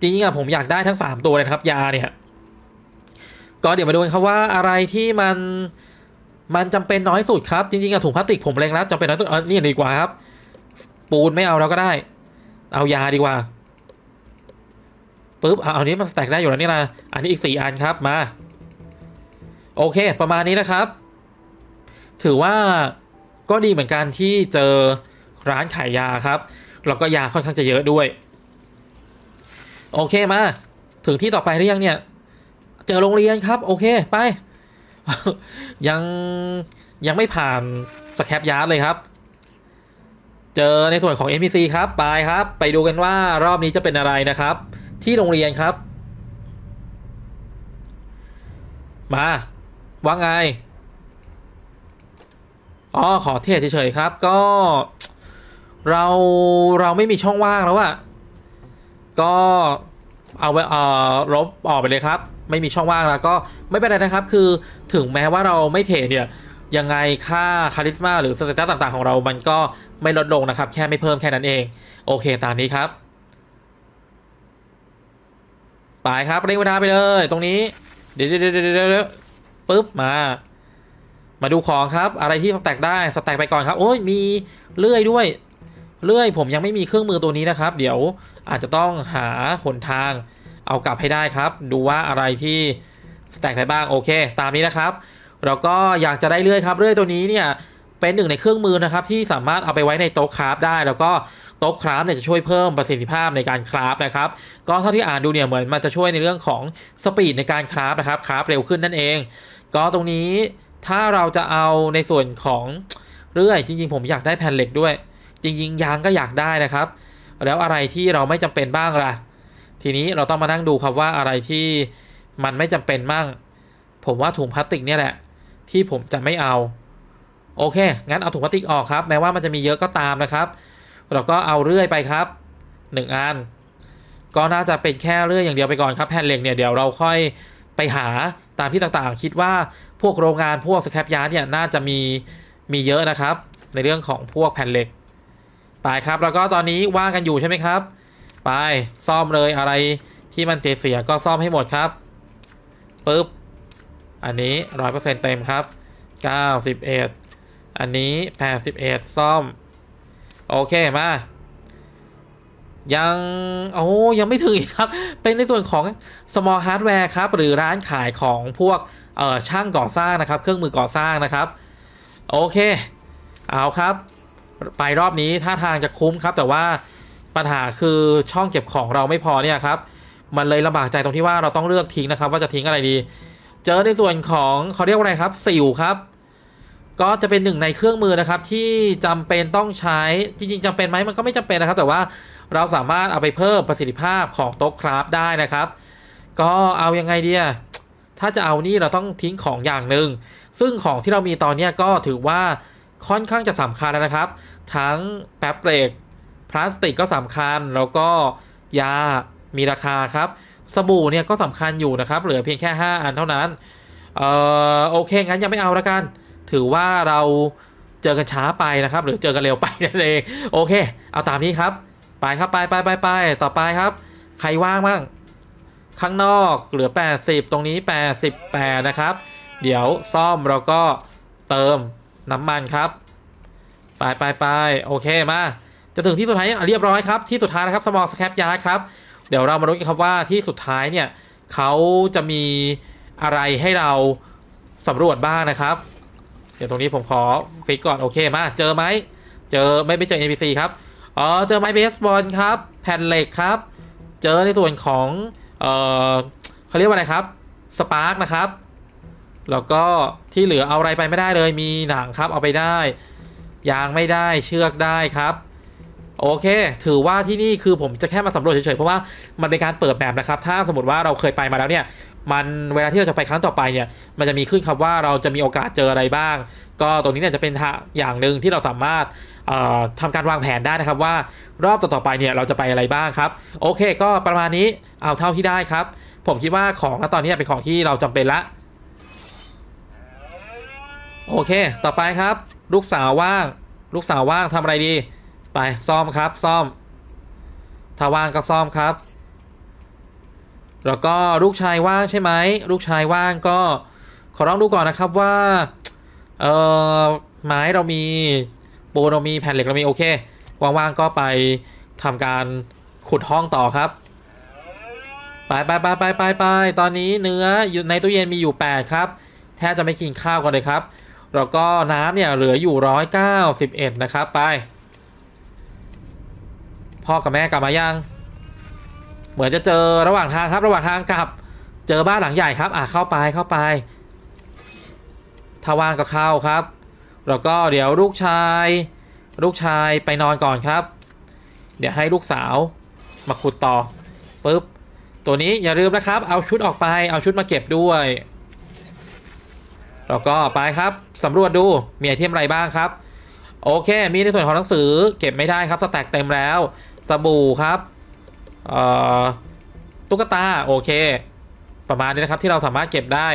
Speaker 1: จริงๆอะผมอยากได้ทั้ง 3 ตัวเลยครับ ยาเนี่ยก็เดี๋ยวมาดูกันครับว่าอะไรที่มัน มันจำเป็นน้อยสุดครับ จริงๆอะถุงพลาสติก ผมเรงแล้วจำเป็นน้อยสุดเออนี่ดีกว่าครับ ปูนไม่เอาเราก็ได้ เอายาดีกว่าปุ๊บ เอาอันนี้มันแตกได้อยู่ แล้วนี่นะอันนี้อีก4อันครับมา โอเค ประมาณนี้นะครับ ถือว่าก็ดีเหมือนกันที่เจอร้านขายยาครับ แล้วก็ยาค่อนข้างจะเยอะด้วย โอเคมา ถึงที่ต่อไปหรือยังเนี่ย เจอโรงเรียนครับ โอเคไป ยังยังไม่ผ่านสแคปยาร์ดเลยครับ เจอในส่วนของ NPC ครับ ไปครับ ไปดูกันว่ารอบนี้จะเป็นอะไรนะครับ ที่โรงเรียนครับ มา ว่าไงอ๋อขอเทศเฉยๆครับ ก็เราเราไม่มีช่องว่างแล้วอะ ก็เอาไปเอ่อลบออกไปเลยครับ ไม่มีช่องว่างแล้ว ก็ไม่เป็นไรนะ ครับ คือถึงแม้ว่าเราไม่ เทเนี่ย ยังไงค่า คาริสมาหรือสเตตัสต่าง ๆ ของเรา มันก็ไม่ลดลง นะครับ แค่ไม่เพิ่มแค่นั้นเองโอเคตามนี้ครับไป ครับเร่งเวลาไปเลยตรงนี้เดี๋ยวเดี๋ยวเดี๋ยวปุ๊บมา มาดูของครับ อะไรที่สแต็กได้สแต็กไปก่อนครับ โอ้ยมีเลื่อยด้วยเลื่อยผมยังไม่มีเครื่องมือตัวนี้นะครับเดี๋ยวอาจจะต้องหาหนทางเอากลับให้ได้ครับ ดูว่าอะไรที่แตกได้บ้างโอเค ตามนี้นะครับแล้วก็อยากจะได้เลื่อยครับเลื่อยตัวนี้เนี่ยเป็นหนึ่งในเครื่องมือนะครับที่สามารถเอาไปไว้ในโต๊ะคราฟได้แล้วก็โต๊ะคราฟเนี่ยจะช่วยเพิ่มประสิทธิภาพในการคราฟนะครับก็เท่าที่อ่านดูเนี่ยเหมือนมันจะช่วยในเรื่องของสปีดในการคราฟนะครับคราฟเร็วขึ้นนั่นเอง ก็ตรงนี้ถ้าเราจะเอาในส่วนของเลื่อยจริงๆผมอยากได้แผ่นเหล็กด้วยจริงๆยาง ก็อยากได้นะครับ แล้วอะไรที่เราไม่จำเป็นบ้าง ล่ะ ทีนี้เราต้องมานั่งดู ครับ ว่าอะไรที่มันไม่จำเป็น บ้าง ผมว่าถุงพลาสติก เนี่ยแหละที่ผมจะไม่เอา โอเค งั้นเอา ถุงพลาสติก ออก ครับแม้ว่ามันจะมีเยอะก็ตามนะครับ เราก็เอาเรื่อยไปครับ1อันก็น่าจะเป็นแค่เรื่อยอย่างเดียวไปก่อนครับ แผ่นเหล็กเนี่ย เดี๋ยวเราค่อยไปหาตามที่ต่างๆ คิดว่าพวกโรงงานพวกสแครปยาร์ดเนี่ยน่าจะมีมีเยอะนะครับ ในเรื่องของพวกแผ่นเหล็กไปครับแล้วก็ตอนนี้ว่างกันอยู่ใช่ไหมครับ ไปซ่อมเลยอะไรที่มันเสียๆ ก็ซ่อมให้หมดครับปึ๊บ อันนี้ร้อยเปอร์เซ็นต์เต็มครับเก้าสิบเอ็ดอันนี้แปดสิบเอ็ดซ่อม โอเคมา ยัง โอ้ยังไม่ถึงอีกครับ เป็นในส่วนของ small hardware ครับ หรือร้านขายของพวกช่างก่อสร้างนะครับเครื่องมือก่อสร้างนะครับ โอเค เอาครับไปรอบนี้ท่าทางจะคุ้มครับ แต่ว่าปัญหาคือช่องเก็บของเราไม่พอเนี่ยครับ มันเลยลำบากใจตรงที่ว่าเราต้องเลือกทิ้งนะครับว่า จะทิ้งอะไรดี เจอในส่วนของเขาเรียกว่าอะไรครับสิวครับ ก็จะเป็นหนึ่งในเครื่องมือนะครับ ที่จำเป็นต้องใช้จริงๆ จำเป็นไหมมันก็ไม่จำเป็นนะครับ แต่ว่าเราสามารถเอาไปเพิ่มประสิทธิภาพของโต๊ะคราฟได้นะครับ ก็เอายังไงเดียถ้าจะเอานี่เราต้องทิ้งของอย่างหนึ่งซึ่งของที่เรามีตอนนี้ก็ถือว่าค่อนข้างจะสำคัญนะครับ ทั้งแป๊บเบรกพลาสติกก็สำคัญ แล้วก็ยา มีราคาครับ สบู่เนี่ยก็สำคัญอยู่นะครับเหลือเพียงแค่ 5 อันเท่านั้นเอ่อโอเคงั้นยังไม่เอาละกัน ถือว่าเราเจอกันช้าไปนะครับ หรือเจอกันเร็วไปนั่นเองโอเคเอาตามนี้ครับ ไปครับไปไปไปไปต่อไปครับ ใครว่างบ้างข้างนอกเหลือ 80 ตรงนี้ 88 นะครับ เดี๋ยวซ่อมแล้วก็เติมน้ำมันครับ ไปไปไปโอเค มา จะถึงที่สุดท้ายเรียบร้อยครับ ที่สุดท้ายนะครับ สมองสแครปยาร์ครับ เดี๋ยวเรามาดูกันครับว่าที่สุดท้ายเนี่ยเขาจะมีอะไรให้เราสำรวจบ้างนะครับ เดี๋ยวตรงนี้ผมขอฟิกก่อนโอเคมาเจอไหม เจอไม่ไม่เจอ NPC ครับอ๋อเจอไม้เบสบอลครับ แผ่นเหล็กครับ เจอในส่วนของเออเขาเรียกว่าอะไรครับสปาร์กนะครับแล้วก็ที่เหลือเอาอะไรไปไม่ได้เลย มีหนังครับเอาไปได้ ยางไม่ได้เชือกได้ครับ โอเค ถือว่าที่นี่คือผมจะแค่มาสำรวจเฉยๆเพราะว่ามันเป็นการเปิดแบบนะครับ ถ้าสมมติว่าเราเคยไปมาแล้วเนี่ย มันเวลาที่เราจะไปครั้งต่อไปเนี่ย มันจะมีขึ้นครับว่าเราจะมีโอกาสเจออะไรบ้าง ก็ตรงนี้เนี่ยจะเป็นอย่างหนึ่งที่เราสามารถทำการวางแผนได้นะครับว่า รอบต่อๆไปเนี่ยเราจะไปอะไรบ้างครับ โอเคก็ประมาณนี้ เอาเท่าที่ได้ครับ ผมคิดว่าของณตอนนี้เป็นของที่เราจำเป็นละโอเค ต่อไปครับ ลูกสาวว่าง ลูกสาวว่าง ทำอะไรดี ไป ซ่อมครับ ซ่อมถ้าว่างก็ซ่อมครับ แล้วก็ลูกชายว่างใช่ไหม ลูกชายว่างก็ ขอร้องดูก่อนนะครับว่า เออไม้เรามีปูเรามีแผ่นเหล็กเรามีโอเค ว่างๆก็ไปทำการขุดห้องต่อครับ ไปไปไปไปไปไปตอนนี้เนื้ออยู่ในตู้เย็นมีอยู่8ครับ แทบจะไม่กินข้าวกันเลยครับแล้วก็น้ำเนี่ยเหลืออยู่ร้อยเก้าสิบเอ็ดนะครับไป พ่อกับแม่กลับมายัง เหมือนจะเจอระหว่างทางครับ ระหว่างทางกลับ เจอบ้านหลังใหญ่ครับอ่ะเข้าไปเข้าไปทวานก็เข้าครับแล้วก็เดี๋ยวลูกชาย ลูกชายไปนอนก่อนครับ เดี๋ยวให้ลูกสาวมาขุดต่อปุ๊บ ตัวนี้อย่าลืมนะครับเอาชุดออกไปเอาชุดมาเก็บด้วยเราก็ไปครับสำรวจดู มีไอเทมอะไรบ้างครับ โอเค มีในส่วนของหนังสือเก็บไม่ได้ครับ สแต็กเต็มแล้ว สบู่ครับตุ๊กตาโอเค ประมาณนี้นะครับที่เราสามารถเก็บได้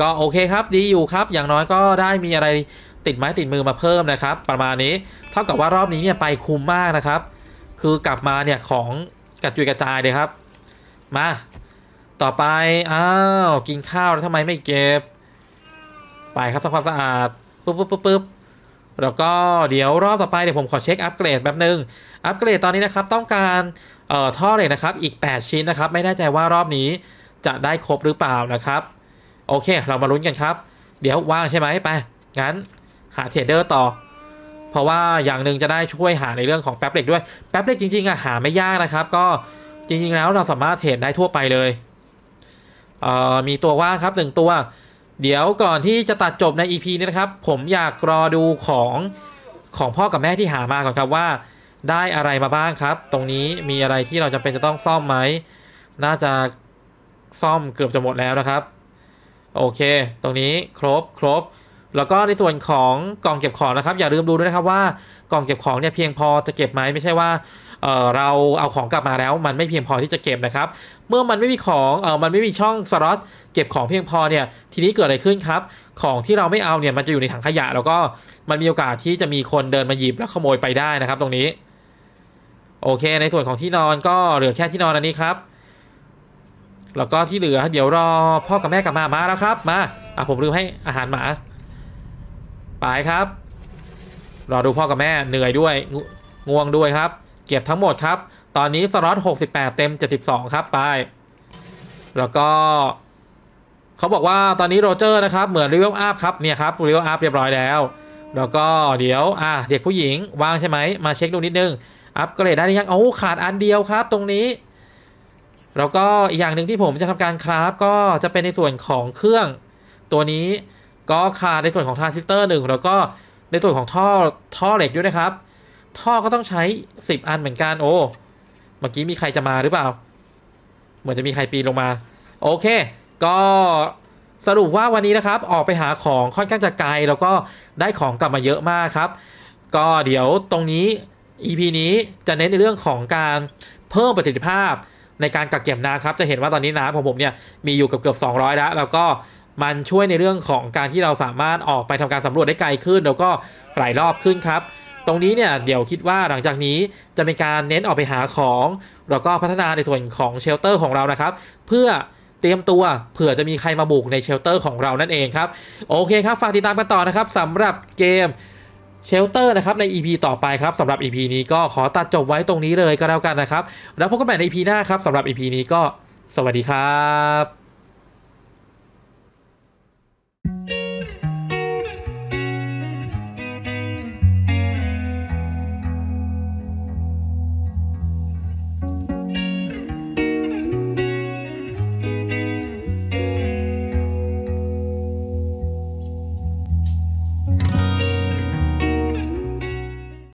Speaker 1: ก็โอเคครับ ดีอยู่ครับ อย่างน้อยก็ได้มีอะไรติดไม้ติดมือมาเพิ่มนะครับ ประมาณนี้ เท่ากับว่ารอบนี้เนี่ยไปคุ้มมากนะครับ คือกลับมาเนี่ย ของกระจุยกระจายเลยครับมาต่อไป อ้าวกินข้าวแล้วทำไมไม่เก็บไปครับทำความสะอาดปุ๊บปุ๊บปุ๊บปุ๊บแล้วก็เดี๋ยวรอบต่อไปเดี๋ยวผมขอเช็คอัปเกรดแป๊บนึงอัปเกรดตอนนี้นะครับต้องการเอ่อท่อเหล็กนะครับอีก 8 ชิ้นนะครับ ไม่แน่ใจว่ารอบนี้จะได้ครบหรือเปล่านะครับโอเคเรามาลุ้นกันครับเดี๋ยวว่างใช่ไหมไปงั้นหาเทรดเดอร์ต่อ เพราะว่าอย่างหนึ่งจะได้ช่วยหาในเรื่องของแป๊บเหล็กด้วยแป๊บเหล็กจริงๆอะหาไม่ยากนะครับ ก็จริงๆแล้วเราสามารถเทรดได้ทั่วไปเลยเอ่อมีตัวว่างครับ1ตัวเดี๋ยวก่อนที่จะตัดจบใน EP นี้นะครับผมอยากรอดูของของพ่อกับแม่ที่หามาก่อนครับว่า ได้อะไรมาบ้างครับ ตรงนี้มีอะไรที่เราจะเป็นจะต้องซ่อมไหม น่าจะ ซ่อมเกือบจะหมดแล้วนะครับ โอเค ตรงนี้ครบครบ แล้วก็ในส่วนของกล่องเก็บของนะครับ อย่าลืมดูด้วยนะครับว่ากล่องเก็บของเนี่ยเพียงพอจะเก็บไหมไม่ใช่ว่าเราเอาของกลับมาแล้วมันไม่เพียงพอที่จะเก็บนะครับ เมื่อมันไม่มีของเออมันไม่มีช่องสล็อตเก็บของเพียงพอเนี่ยทีนี้เกิดอะไรขึ้นครับ ของที่เราไม่เอาเนี่ยมันจะอยู่ในถังขยะ แล้วก็มันมีโอกาสที่จะมีคนเดินมาหยิบแล้วขโมยไปได้นะครับ ตรงนี้ โอเคในส่วนของที่นอนก็เหลือแค่ที่นอนอันนี้ครับ แล้วก็ที่เหลือ เดี๋ยวรอ พ่อกับแม่กลับมามาแล้วครับมาอ่ะผมลืมให้อาหารหมา ไปครับรอดูพ่อกับแม่เหนื่อยด้วยง่วงด้วยครับเก็บทั้งหมดครับ ตอนนี้สล็อต68 เต็ม 72 ครับไป แล้วก็ เขาบอกว่าตอนนี้โรเจอร์ นะครับ เหมือน รีวิวอัพครับเนี่ยครับรีวิวอัพเรียบร้อยแล้ว แล้วก็เดี๋ยวอ่ะเด็กผู้หญิงว่างใช่ไหมมาเช็คดูนิดนึง อัพเกรดได้ยัง โอ้ขาดอันเดียวครับ ตรงนี้ แล้วก็อีกอย่างหนึ่งที่ผมจะทำการคราบก็จะเป็นในส่วนของเครื่อง ตัวนี้ ก็ขาดในส่วนของทรานซิสเตอร์หนึ่งแล้วก็ในส่วนของท่อท่อเหล็กด้วยนะครับท่อก็ต้องใช้สิบอันเหมือนกันโอ้ เมื่อกี้มีใครจะมาหรือเปล่า เหมือนจะมีใครปีนลงมา โอเค ก็สรุปว่าวันนี้นะครับ ออกไปหาของค่อนข้างจะไกลแล้วก็ได้ของกลับมาเยอะมากครับ ก็เดี๋ยวตรงนี้ EP นี้จะเน้นในเรื่องของการเพิ่มประสิทธิภาพ ในการกักเก็บน้ำครับ จะเห็นว่าตอนนี้น้ำของผมเนี่ยมีอยู่เกือบเกือบ200 แล้ว แล้วก็มันช่วยในเรื่องของการที่เราสามารถออกไปทำการสำรวจได้ไกลขึ้น แล้วก็หลายรอบขึ้นครับตรงนี้เนี่ยเดี๋ยวคิดว่าหลังจากนี้จะเป็นการเน้นออกไปหาของแล้วก็พัฒนาในส่วนของเชลเตอร์ของเรานะครับ เพื่อเตรียมตัวเผื่อจะมีใครมาบุกในเชลเตอร์ของเรานั่นเองครับ โอเคครับฝากติดตามกันต่อนะครับสำหรับเกมเชลเตอร์นะครับใน EP ต่อไปครับสำหรับ EP นี้ก็ขอตัดจบไว้ตรงนี้เลยก็แล้วกันนะครับแล้วพบกันใหม่ใน EP หน้าครับสำหรับ EP นี้ก็สวัสดีครับ